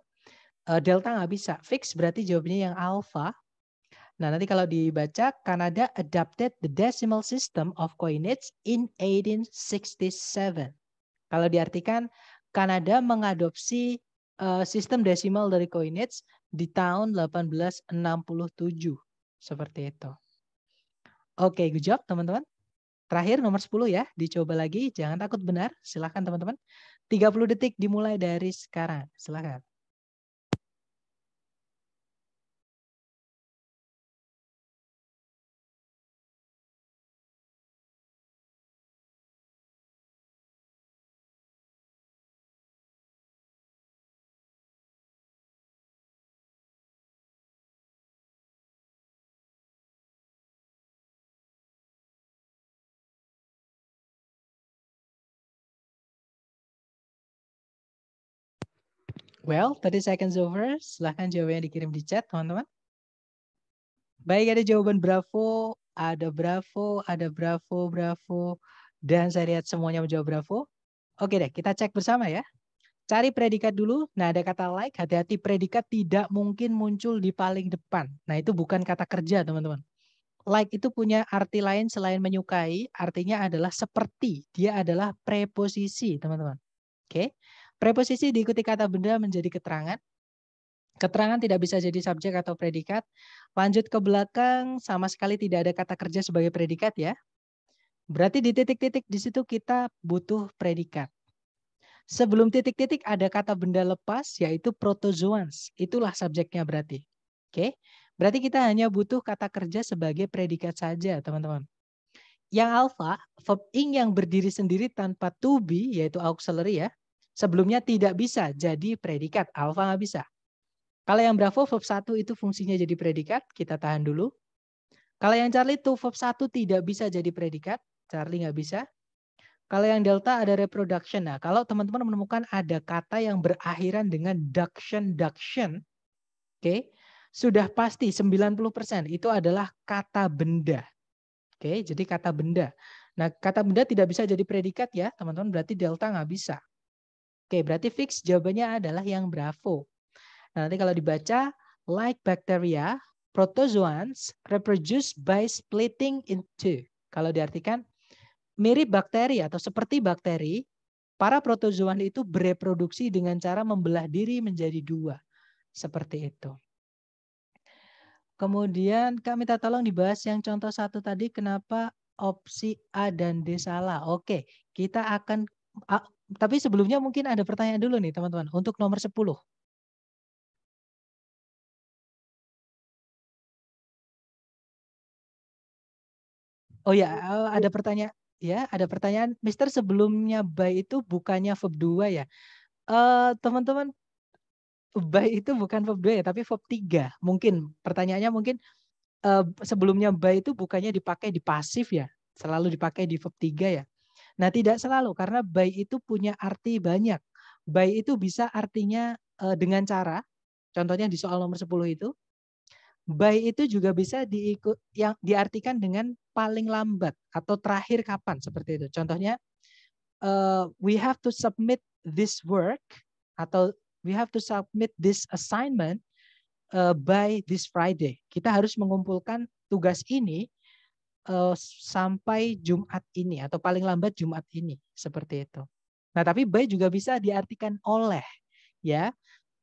Eh, delta nggak bisa. Fix berarti jawabnya yang Alpha. Nah, nanti kalau dibaca, Kanada adapted the decimal system of coinage in 1867. Kalau diartikan, Kanada mengadopsi uh, sistem desimal dari coinage di tahun 1867. Seperti itu. Oke, okay, good job teman-teman. Terakhir nomor 10 ya, dicoba lagi. Jangan takut benar, silahkan teman-teman. 30 detik dimulai dari sekarang, silahkan. Well, 30 seconds over. Silahkan jawabannya dikirim di chat, teman-teman. Baik, ada jawaban bravo, ada bravo, ada bravo, bravo. Dan saya lihat semuanya menjawab bravo. Oke deh, kita cek bersama ya. Cari predikat dulu. Nah, ada kata like. Hati-hati predikat tidak mungkin muncul di paling depan. Nah, itu bukan kata kerja, teman-teman. Like itu punya arti lain selain menyukai. Artinya adalah seperti. Dia adalah preposisi, teman-teman. Oke. Okay? Preposisi diikuti kata benda menjadi keterangan. Keterangan tidak bisa jadi subjek atau predikat. Lanjut ke belakang, sama sekali tidak ada kata kerja sebagai predikat ya. Berarti di titik-titik di situ kita butuh predikat. Sebelum titik-titik ada kata benda lepas yaitu protozoans. Itulah subjeknya berarti. Oke. Berarti kita hanya butuh kata kerja sebagai predikat saja, teman-teman. Yang alfa, verb ing yang berdiri sendiri tanpa to be yaitu auxiliary ya. Sebelumnya tidak bisa jadi predikat. Alfa nggak bisa. Kalau yang Bravo verb 1 itu fungsinya jadi predikat. Kita tahan dulu. Kalau yang Charlie itu verb 1 tidak bisa jadi predikat. Charlie nggak bisa. Kalau yang delta ada reproduction. Nah, kalau teman-teman menemukan ada kata yang berakhiran dengan duction, duction, oke, okay, sudah pasti 90% itu adalah kata benda. Oke, okay, jadi kata benda. Nah, kata benda tidak bisa jadi predikat ya, teman-teman. Berarti delta nggak bisa. Oke, berarti fix jawabannya adalah yang Bravo. Nah, nanti kalau dibaca, like bacteria, protozoans reproduce by splitting into. Kalau diartikan, mirip bakteri atau seperti bakteri, para protozoan itu bereproduksi dengan cara membelah diri menjadi dua. Seperti itu. Kemudian kami minta tolong dibahas yang contoh satu tadi, kenapa opsi A dan D salah. Oke, kita akan tapi sebelumnya mungkin ada pertanyaan dulu nih teman-teman untuk nomor 10. Oh ya, eh, ada pertanyaan ya, ada pertanyaan Mister sebelumnya by itu bukannya verb 2 ya. teman eh, teman-teman by itu bukan verb 2 ya, tapi verb 3. Mungkin pertanyaannya mungkin uh, sebelumnya by itu bukannya dipakai di pasif ya, selalu dipakai di verb 3 ya. Nah, tidak selalu karena baik itu punya arti banyak. Baik itu bisa artinya eh, dengan cara, contohnya di soal nomor 10 itu, baik itu juga bisa diikut yang diartikan dengan paling lambat atau terakhir kapan seperti itu. Contohnya uh, we have to submit this work atau we have to submit this assignment uh, by this Friday. Kita harus mengumpulkan tugas ini uh, sampai Jumat ini atau paling lambat Jumat ini seperti itu. Nah, tapi by juga bisa diartikan oleh ya.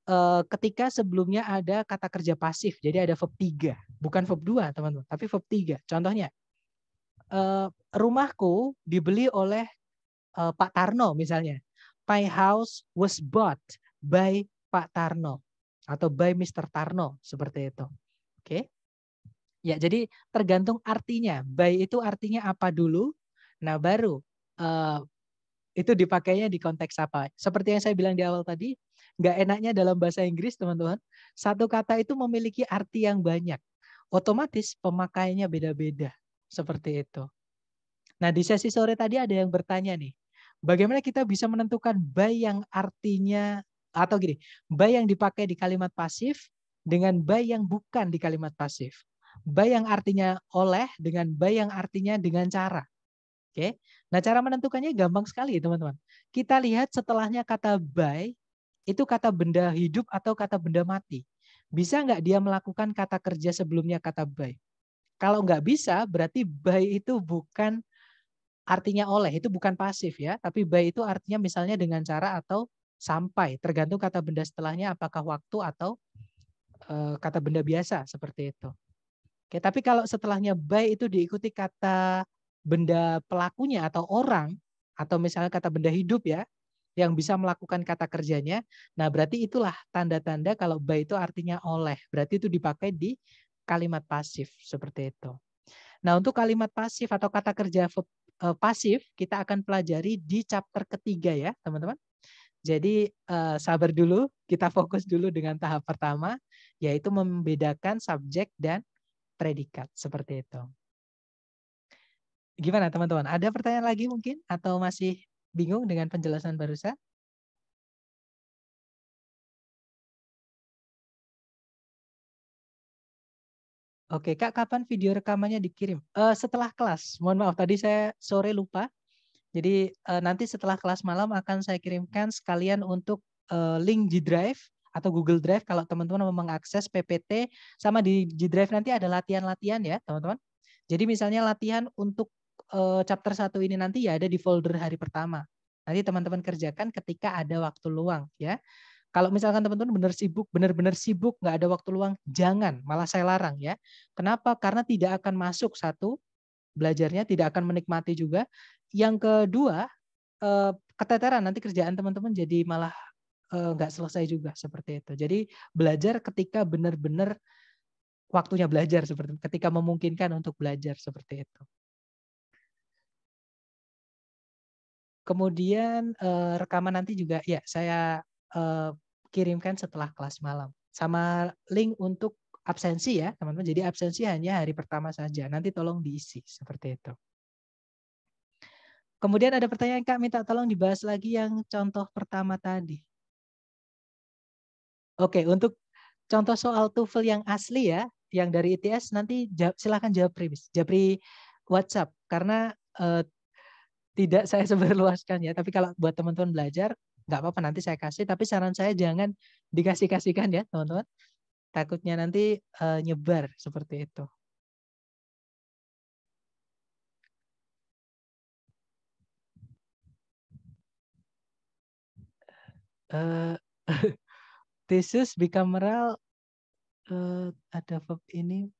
Uh, ketika sebelumnya ada kata kerja pasif, jadi ada verb 3, bukan verb 2, teman-teman, tapi verb 3. Contohnya uh, rumahku dibeli oleh uh, Pak Tarno misalnya. My house was bought by Pak Tarno atau by Mr. Tarno seperti itu. Oke. Okay? Ya, jadi tergantung artinya. By itu artinya apa dulu? Nah, baru uh, itu dipakainya di konteks apa. Seperti yang saya bilang di awal tadi, nggak enaknya dalam bahasa Inggris, teman-teman. Satu kata itu memiliki arti yang banyak. Otomatis pemakaiannya beda-beda. Seperti itu. Nah, di sesi sore tadi ada yang bertanya nih, bagaimana kita bisa menentukan by yang artinya, atau gini, by yang dipakai di kalimat pasif dengan by yang bukan di kalimat pasif bayang artinya oleh dengan bayang artinya dengan cara. Oke. Nah, cara menentukannya gampang sekali, teman-teman. Kita lihat setelahnya kata by itu kata benda hidup atau kata benda mati. Bisa nggak dia melakukan kata kerja sebelumnya kata by? Kalau nggak bisa, berarti by itu bukan artinya oleh, itu bukan pasif ya. Tapi by itu artinya misalnya dengan cara atau sampai. Tergantung kata benda setelahnya apakah waktu atau eh, kata benda biasa seperti itu. Oke, tapi kalau setelahnya by itu diikuti kata benda pelakunya atau orang atau misalnya kata benda hidup ya yang bisa melakukan kata kerjanya. Nah, berarti itulah tanda-tanda kalau by itu artinya oleh. Berarti itu dipakai di kalimat pasif seperti itu. Nah, untuk kalimat pasif atau kata kerja eh, pasif kita akan pelajari di chapter ketiga ya, teman-teman. Jadi eh, sabar dulu, kita fokus dulu dengan tahap pertama, yaitu membedakan subjek dan predikat seperti itu. Gimana teman-teman? Ada pertanyaan lagi mungkin atau masih bingung dengan penjelasan barusan? Oke, Kak, kapan video rekamannya dikirim? Uh, setelah kelas. Mohon maaf, tadi saya sore lupa. Jadi uh, nanti setelah kelas malam akan saya kirimkan sekalian untuk uh, link G Drive atau Google Drive kalau teman-teman mau mengakses PPT sama di G Drive nanti ada latihan-latihan ya teman-teman. Jadi misalnya latihan untuk eh, chapter 1 ini nanti ya ada di folder hari pertama. Nanti teman-teman kerjakan ketika ada waktu luang ya. Kalau misalkan teman-teman benar sibuk, benar-benar sibuk, nggak ada waktu luang, jangan, malah saya larang ya. Kenapa? Karena tidak akan masuk satu, belajarnya tidak akan menikmati juga. Yang kedua, eh, keteteran nanti kerjaan teman-teman jadi malah Eh, nggak selesai juga seperti itu. Jadi belajar ketika benar-benar waktunya belajar seperti ketika memungkinkan untuk belajar seperti itu. Kemudian eh, rekaman nanti juga ya saya eh, kirimkan setelah kelas malam sama link untuk absensi ya teman-teman. Jadi absensi hanya hari pertama saja. Nanti tolong diisi seperti itu. Kemudian ada pertanyaan Kak minta tolong dibahas lagi yang contoh pertama tadi. Oke, untuk contoh soal TOEFL yang asli ya, yang dari ITS nanti jawab, silahkan jawab pribis, Japri WhatsApp karena eh, tidak saya seberluaskan ya, tapi kalau buat teman-teman belajar nggak apa-apa nanti saya kasih, tapi saran saya jangan dikasih-kasihkan ya teman-teman, takutnya nanti eh, nyebar seperti itu. Uh, tesis bicameral uh, ada verb ini.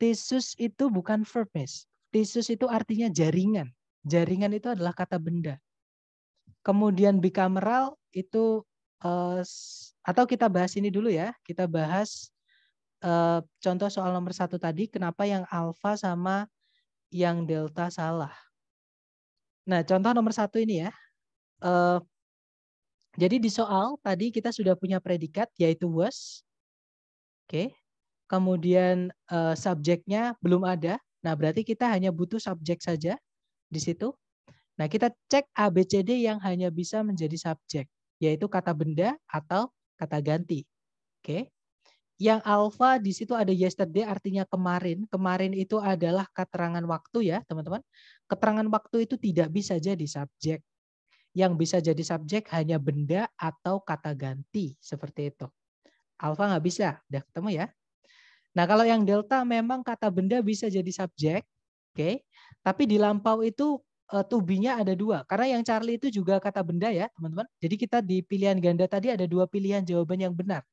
tesis itu bukan verb, Miss. tesis itu artinya jaringan. Jaringan itu adalah kata benda. Kemudian bicameral itu uh, atau kita bahas ini dulu ya. Kita bahas uh, contoh soal nomor satu tadi. Kenapa yang alfa sama yang delta salah? Nah, contoh nomor satu ini ya. Uh, jadi di soal tadi kita sudah punya predikat yaitu was. Oke. Kemudian uh, subjeknya belum ada. Nah, berarti kita hanya butuh subjek saja di situ. Nah, kita cek ABCD yang hanya bisa menjadi subjek, yaitu kata benda atau kata ganti. Oke. Yang alfa di situ ada yesterday artinya kemarin. Kemarin itu adalah keterangan waktu ya, teman-teman. Keterangan waktu itu tidak bisa jadi subjek. Yang bisa jadi subjek hanya benda atau kata ganti seperti itu. Alfa nggak bisa, udah ketemu ya. Nah kalau yang delta memang kata benda bisa jadi subjek, oke. Okay? Tapi di lampau itu eh, tubinya ada dua. Karena yang Charlie itu juga kata benda ya teman-teman. Jadi kita di pilihan ganda tadi ada dua pilihan jawaban yang benar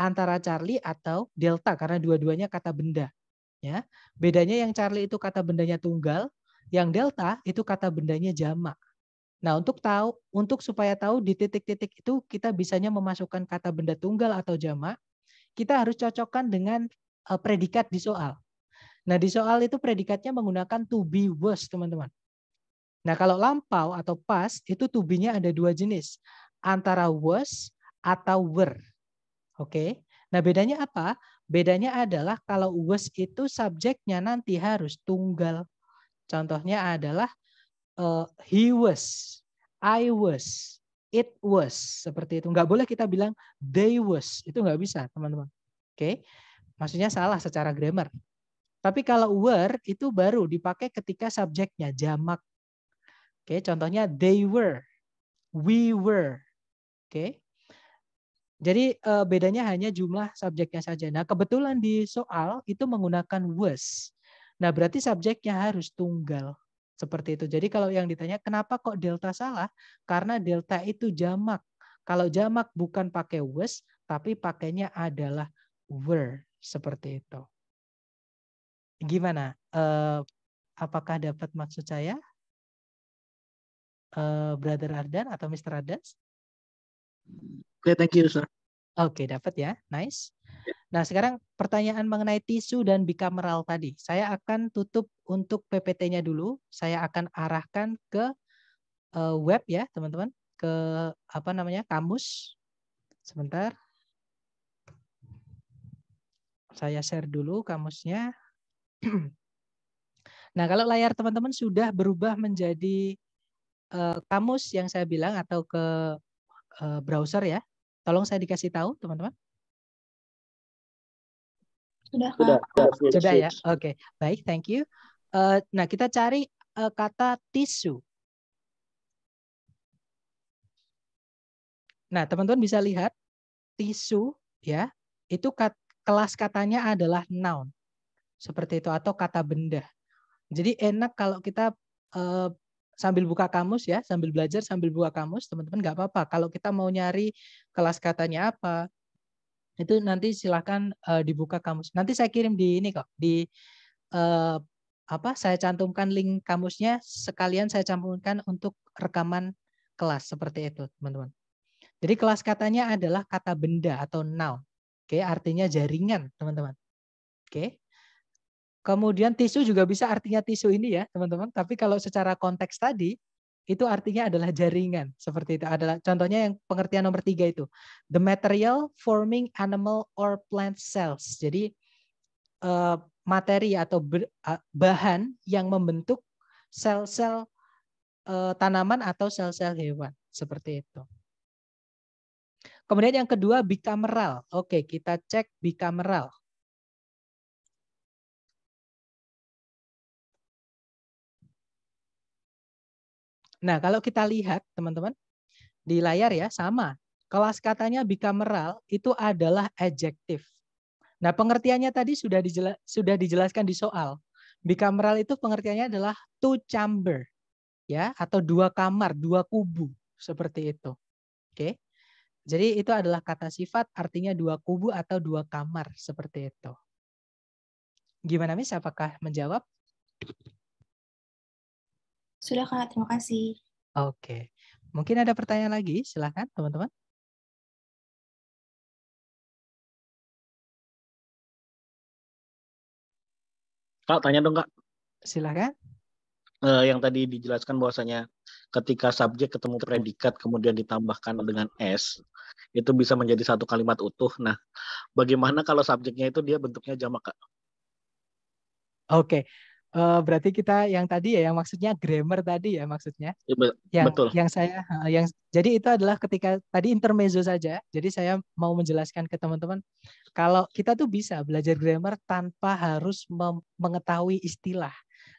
antara Charlie atau delta karena dua-duanya kata benda. Ya, bedanya yang Charlie itu kata bendanya tunggal, yang delta itu kata bendanya jamak. Nah, untuk tahu untuk supaya tahu di titik-titik itu kita bisanya memasukkan kata benda tunggal atau jamak, kita harus cocokkan dengan eh, predikat di soal. Nah, di soal itu predikatnya menggunakan to be was, teman-teman. Nah, kalau lampau atau pas itu to be-nya ada dua jenis, antara was atau were. Oke. Nah, bedanya apa? Bedanya adalah kalau was itu subjeknya nanti harus tunggal. Contohnya adalah uh, he was, I was, it was seperti itu. Nggak boleh kita bilang they was itu nggak bisa teman-teman. Oke, okay? maksudnya salah secara grammar. Tapi kalau were itu baru dipakai ketika subjeknya jamak. Oke, okay? contohnya they were, we were. Oke, okay? jadi eh, bedanya hanya jumlah subjeknya saja. Nah kebetulan di soal itu menggunakan was. Nah berarti subjeknya harus tunggal. Seperti itu. Jadi kalau yang ditanya kenapa kok delta salah? Karena delta itu jamak. Kalau jamak bukan pakai was, tapi pakainya adalah were. Seperti itu. Gimana? Uh, apakah dapat maksud saya? Uh, Brother Ardan atau Mr. Ardan? Okay, thank you, sir. Oke, okay, dapat ya. Nice. Nah, sekarang pertanyaan mengenai tisu dan bicameral tadi. Saya akan tutup untuk PPT-nya dulu. Saya akan arahkan ke eh, web ya, teman-teman, ke apa namanya? kamus. Sebentar. Saya share dulu kamusnya. nah, kalau layar teman-teman sudah berubah menjadi eh, kamus yang saya bilang atau ke eh, browser ya. Tolong saya dikasih tahu, teman-teman. Sudah, sudah, sudah, sudah ya. Oke, okay. baik, thank you. Uh, nah, kita cari uh, kata tisu. Nah, teman-teman bisa lihat tisu ya, itu kat, kelas katanya adalah noun. Seperti itu atau kata benda. Jadi enak kalau kita uh, sambil buka kamus ya, sambil belajar sambil buka kamus, teman-teman nggak apa-apa. Kalau kita mau nyari kelas katanya apa, itu nanti silahkan uh, eh, dibuka kamus. Nanti saya kirim di ini kok di uh, apa? Saya cantumkan link kamusnya sekalian saya cantumkan untuk rekaman kelas seperti itu, teman-teman. Jadi kelas katanya adalah kata benda atau noun. Oke, artinya jaringan, teman-teman. Oke. Kemudian tisu juga bisa artinya tisu ini ya, teman-teman. Tapi kalau secara konteks tadi itu artinya adalah jaringan seperti itu adalah contohnya yang pengertian nomor tiga itu the material forming animal or plant cells jadi uh, materi atau ber, uh, bahan yang membentuk sel-sel uh, tanaman atau sel-sel hewan seperti itu kemudian yang kedua bicameral oke kita cek bicameral Nah, kalau kita lihat teman-teman di layar ya sama. Kelas katanya bicameral itu adalah adjektif. Nah, pengertiannya tadi sudah dijela sudah dijelaskan di soal. bicameral itu pengertiannya adalah two chamber ya atau dua kamar, dua kubu seperti itu. Oke. Jadi itu adalah kata sifat artinya dua kubu atau dua kamar seperti itu. Gimana Miss apakah menjawab? Sudah Kak, terima kasih. Oke. Mungkin ada pertanyaan lagi, silahkan teman-teman. Kak, tanya dong Kak. Silahkan. Uh, eh, yang tadi dijelaskan bahwasanya ketika subjek ketemu predikat kemudian ditambahkan dengan s itu bisa menjadi satu kalimat utuh. Nah, bagaimana kalau subjeknya itu dia bentuknya jamak, Oke. Okay uh, berarti kita yang tadi ya yang maksudnya grammar tadi ya maksudnya ya, be yang yang saya yang jadi itu adalah ketika tadi intermezzo saja jadi saya mau menjelaskan ke teman-teman kalau kita tuh bisa belajar grammar tanpa harus mengetahui istilah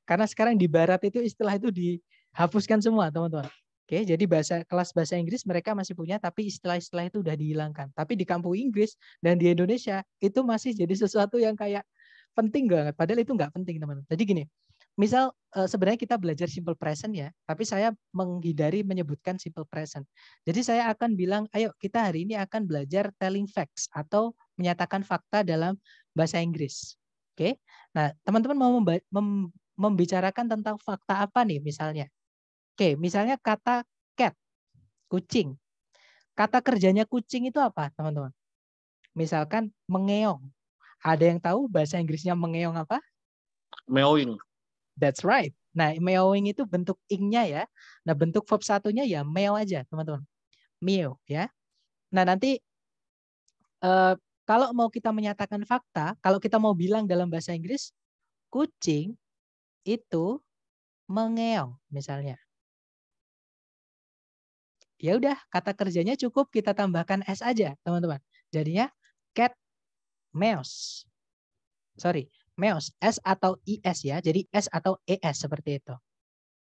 karena sekarang di barat itu istilah itu dihapuskan semua teman-teman Oke, jadi bahasa kelas bahasa Inggris mereka masih punya, tapi istilah-istilah itu udah dihilangkan. Tapi di kampung Inggris dan di Indonesia itu masih jadi sesuatu yang kayak penting banget. Padahal itu nggak penting teman-teman. Jadi gini, misal eh, sebenarnya kita belajar simple present ya, tapi saya menghindari menyebutkan simple present. Jadi saya akan bilang, ayo kita hari ini akan belajar telling facts atau menyatakan fakta dalam bahasa Inggris. Oke, okay? nah teman-teman mau membicarakan tentang fakta apa nih misalnya? Oke, okay, misalnya kata cat, kucing. Kata kerjanya kucing itu apa teman-teman? Misalkan mengeong. Ada yang tahu bahasa Inggrisnya mengeong apa? Meowing. That's right. Nah, meowing itu bentuk ing-nya ya. Nah, bentuk verb satunya ya meow aja, teman-teman. Meow, ya. Nah, nanti uh, kalau mau kita menyatakan fakta, kalau kita mau bilang dalam bahasa Inggris, kucing itu mengeong misalnya. Ya udah, kata kerjanya cukup kita tambahkan s aja, teman-teman. Jadinya cat meos. Sorry, meos. S atau IS ya. Jadi S atau ES seperti itu.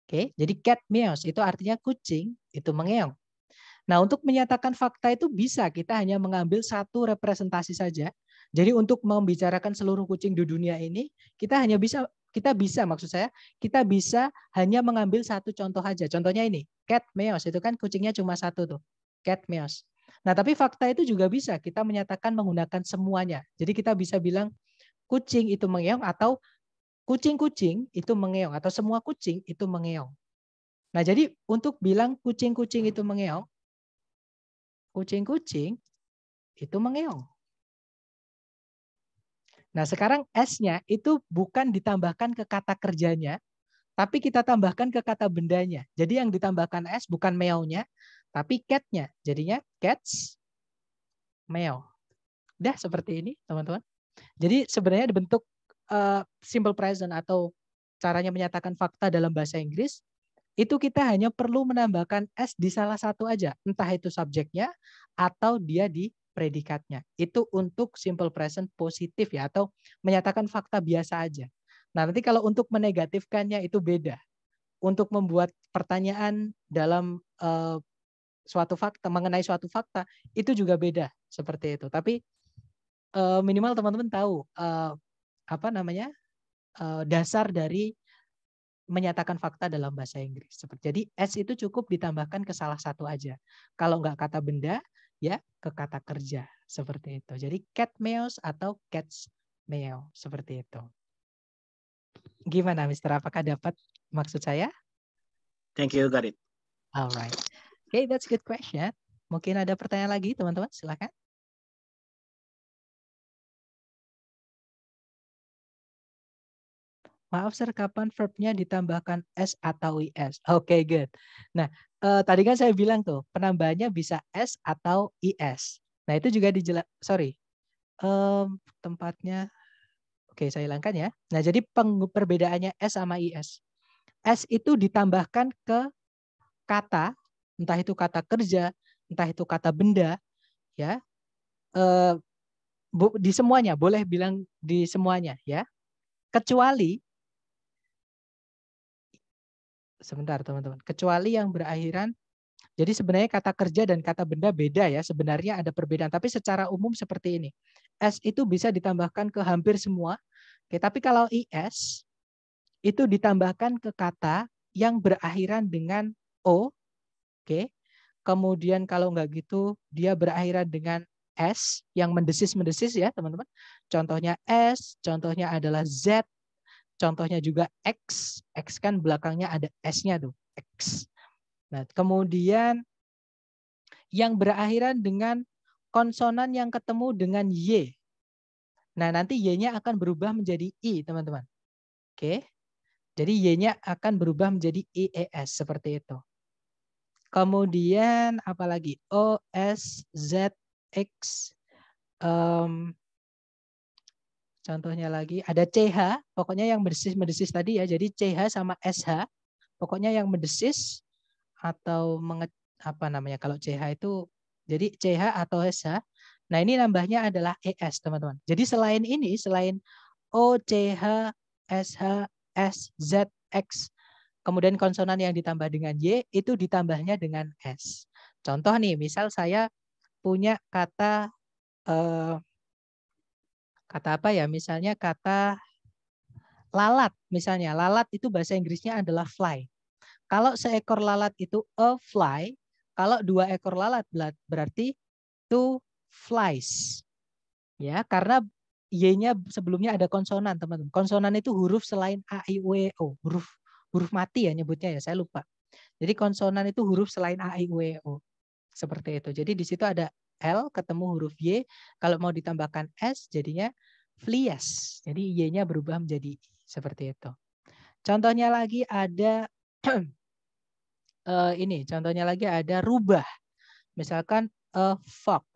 Oke, jadi cat meos itu artinya kucing itu mengeong. Nah, untuk menyatakan fakta itu bisa kita hanya mengambil satu representasi saja. Jadi untuk membicarakan seluruh kucing di dunia ini, kita hanya bisa kita bisa maksud saya, kita bisa hanya mengambil satu contoh aja. Contohnya ini, cat meos itu kan kucingnya cuma satu tuh. Cat meos. Nah, tapi fakta itu juga bisa kita menyatakan menggunakan semuanya. Jadi kita bisa bilang kucing itu mengeong atau kucing-kucing itu mengeong atau semua kucing itu mengeong. Nah, jadi untuk bilang kucing-kucing itu mengeong, kucing-kucing itu mengeong. Nah, sekarang S-nya itu bukan ditambahkan ke kata kerjanya, tapi kita tambahkan ke kata bendanya. Jadi yang ditambahkan S bukan meongnya, tapi cat-nya. Jadinya cats meow. Udah seperti ini, teman-teman. Jadi sebenarnya dibentuk uh, simple present atau caranya menyatakan fakta dalam bahasa Inggris itu kita hanya perlu menambahkan s di salah satu aja, entah itu subjeknya atau dia di predikatnya. Itu untuk simple present positif ya atau menyatakan fakta biasa aja. Nah, nanti kalau untuk menegatifkannya itu beda. Untuk membuat pertanyaan dalam uh, suatu fakta mengenai suatu fakta itu juga beda seperti itu tapi eh, minimal teman-teman tahu eh, apa namanya eh, dasar dari menyatakan fakta dalam bahasa Inggris seperti jadi s itu cukup ditambahkan ke salah satu aja kalau nggak kata benda ya ke kata kerja seperti itu jadi cat meows atau cats meow seperti itu gimana Mister apakah dapat maksud saya Thank you, got it. alright Okay, that's a good question. Mungkin ada pertanyaan lagi, teman-teman. Silakan. Maaf, sir, kapan verbnya ditambahkan S atau IS? Oke, okay, good. Nah, uh, tadi kan saya bilang tuh, penambahannya bisa S atau IS. Nah, itu juga dijelaskan. sorry, um, tempatnya, oke, okay, saya hilangkan ya. Nah, jadi perbedaannya S sama IS. S itu ditambahkan ke kata entah itu kata kerja, entah itu kata benda, ya eh, di semuanya boleh bilang di semuanya ya, kecuali sebentar teman-teman, kecuali yang berakhiran jadi sebenarnya kata kerja dan kata benda beda ya, sebenarnya ada perbedaan. Tapi secara umum seperti ini. S itu bisa ditambahkan ke hampir semua. Oke, tapi kalau IS itu ditambahkan ke kata yang berakhiran dengan O Oke. Kemudian kalau nggak gitu dia berakhiran dengan S yang mendesis-mendesis ya teman-teman. Contohnya S, contohnya adalah Z, contohnya juga X. X kan belakangnya ada S-nya tuh, X. Nah, kemudian yang berakhiran dengan konsonan yang ketemu dengan Y. Nah, nanti Y-nya akan berubah menjadi I, teman-teman. Oke. Jadi Y-nya akan berubah menjadi IES seperti itu. Kemudian apalagi O S Z X. Um, contohnya lagi ada CH. Pokoknya yang berdesis berdesis tadi ya. Jadi CH sama SH. Pokoknya yang berdesis atau menge, apa namanya kalau CH itu jadi CH atau SH. Nah ini nambahnya adalah ES teman-teman. Jadi selain ini selain O C H S H S Z X Kemudian konsonan yang ditambah dengan Y itu ditambahnya dengan S. Contoh nih, misal saya punya kata eh, kata apa ya? Misalnya kata lalat misalnya. Lalat itu bahasa Inggrisnya adalah fly. Kalau seekor lalat itu a fly, kalau dua ekor lalat berarti two flies. Ya, karena Y-nya sebelumnya ada konsonan, teman-teman. Konsonan itu huruf selain A, I, U, O, huruf huruf mati ya nyebutnya ya, saya lupa. Jadi konsonan itu huruf selain a, i, u, e, o. Seperti itu. Jadi di situ ada L ketemu huruf Y. Kalau mau ditambahkan S jadinya flias. Jadi Y-nya berubah menjadi I. Seperti itu. Contohnya lagi ada uh, ini. Contohnya lagi ada rubah. Misalkan a fox.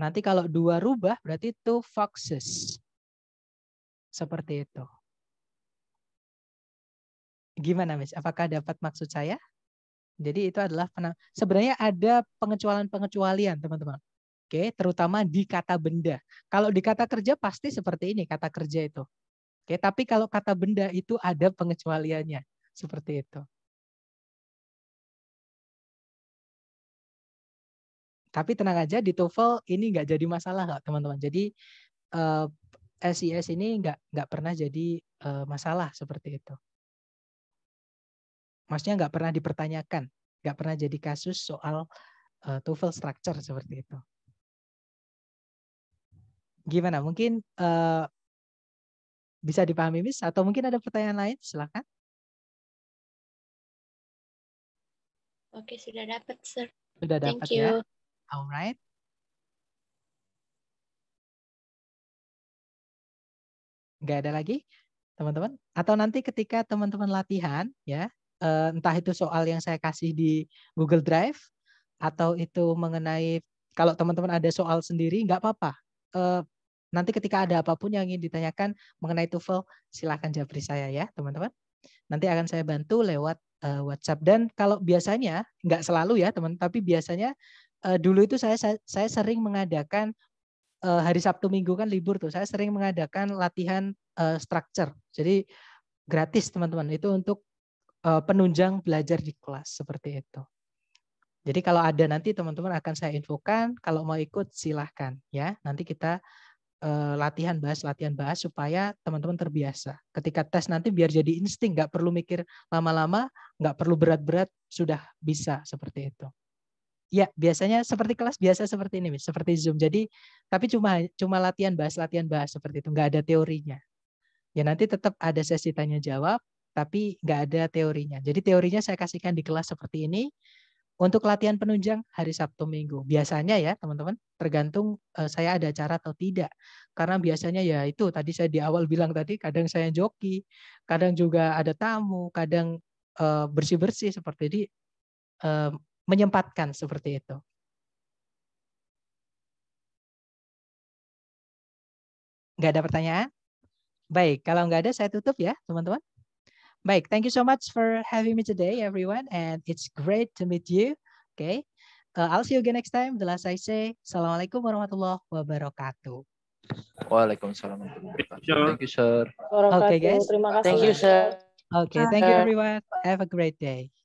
Nanti kalau dua rubah berarti two foxes. Seperti itu. Gimana, Miss? Apakah dapat maksud saya? Jadi itu adalah penang... sebenarnya ada pengecualian-pengecualian, teman-teman. Oke, terutama di kata benda. Kalau di kata kerja pasti seperti ini kata kerja itu. Oke, tapi kalau kata benda itu ada pengecualiannya, seperti itu. Tapi tenang aja di TOEFL ini nggak jadi masalah teman-teman. Jadi uh, eh, SIS ini nggak nggak pernah jadi eh, masalah seperti itu maksudnya nggak pernah dipertanyakan, nggak pernah jadi kasus soal uh, eh, TOEFL structure seperti itu. Gimana? Mungkin uh, bisa dipahami Miss atau mungkin ada pertanyaan lain? Silakan. Oke, sudah dapat, sir. Sudah dapat ya. Alright. Nggak ada lagi, teman-teman. Atau nanti ketika teman-teman latihan, ya, uh, entah itu soal yang saya kasih di Google Drive atau itu mengenai kalau teman-teman ada soal sendiri nggak apa-apa. Uh, nanti ketika ada apapun yang ingin ditanyakan mengenai TOEFL silahkan japri saya ya teman-teman. Nanti akan saya bantu lewat uh, WhatsApp dan kalau biasanya nggak selalu ya teman, tapi biasanya uh, dulu itu saya, saya saya sering mengadakan uh, hari Sabtu Minggu kan libur tuh, saya sering mengadakan latihan uh, structure. Jadi gratis teman-teman itu untuk Eh, penunjang belajar di kelas seperti itu. Jadi kalau ada nanti teman-teman akan saya infokan, kalau mau ikut silahkan ya. Nanti kita eh, latihan bahas latihan bahas supaya teman-teman terbiasa. Ketika tes nanti biar jadi insting, nggak perlu mikir lama-lama, nggak perlu berat-berat, sudah bisa seperti itu. Ya biasanya seperti kelas biasa seperti ini, seperti zoom. Jadi tapi cuma cuma latihan bahas latihan bahas seperti itu, nggak ada teorinya. Ya nanti tetap ada sesi tanya jawab, tapi nggak ada teorinya. Jadi teorinya saya kasihkan di kelas seperti ini. Untuk latihan penunjang hari Sabtu Minggu. Biasanya ya teman-teman, tergantung eh, saya ada acara atau tidak. Karena biasanya ya itu tadi saya di awal bilang tadi, kadang saya joki, kadang juga ada tamu, kadang eh, bersih-bersih seperti di eh, menyempatkan seperti itu. Nggak ada pertanyaan? Baik, kalau nggak ada saya tutup ya teman-teman. Baik, thank you so much for having me today, everyone, and it's great to meet you. Okay, uh, I'll see you again next time. The last I say, Assalamualaikum warahmatullahi wabarakatuh. Waalaikumsalam Thank you, sir. Okay, guys. Terima kasih. Thank you, sir. Okay, thank you, everyone. Have a great day.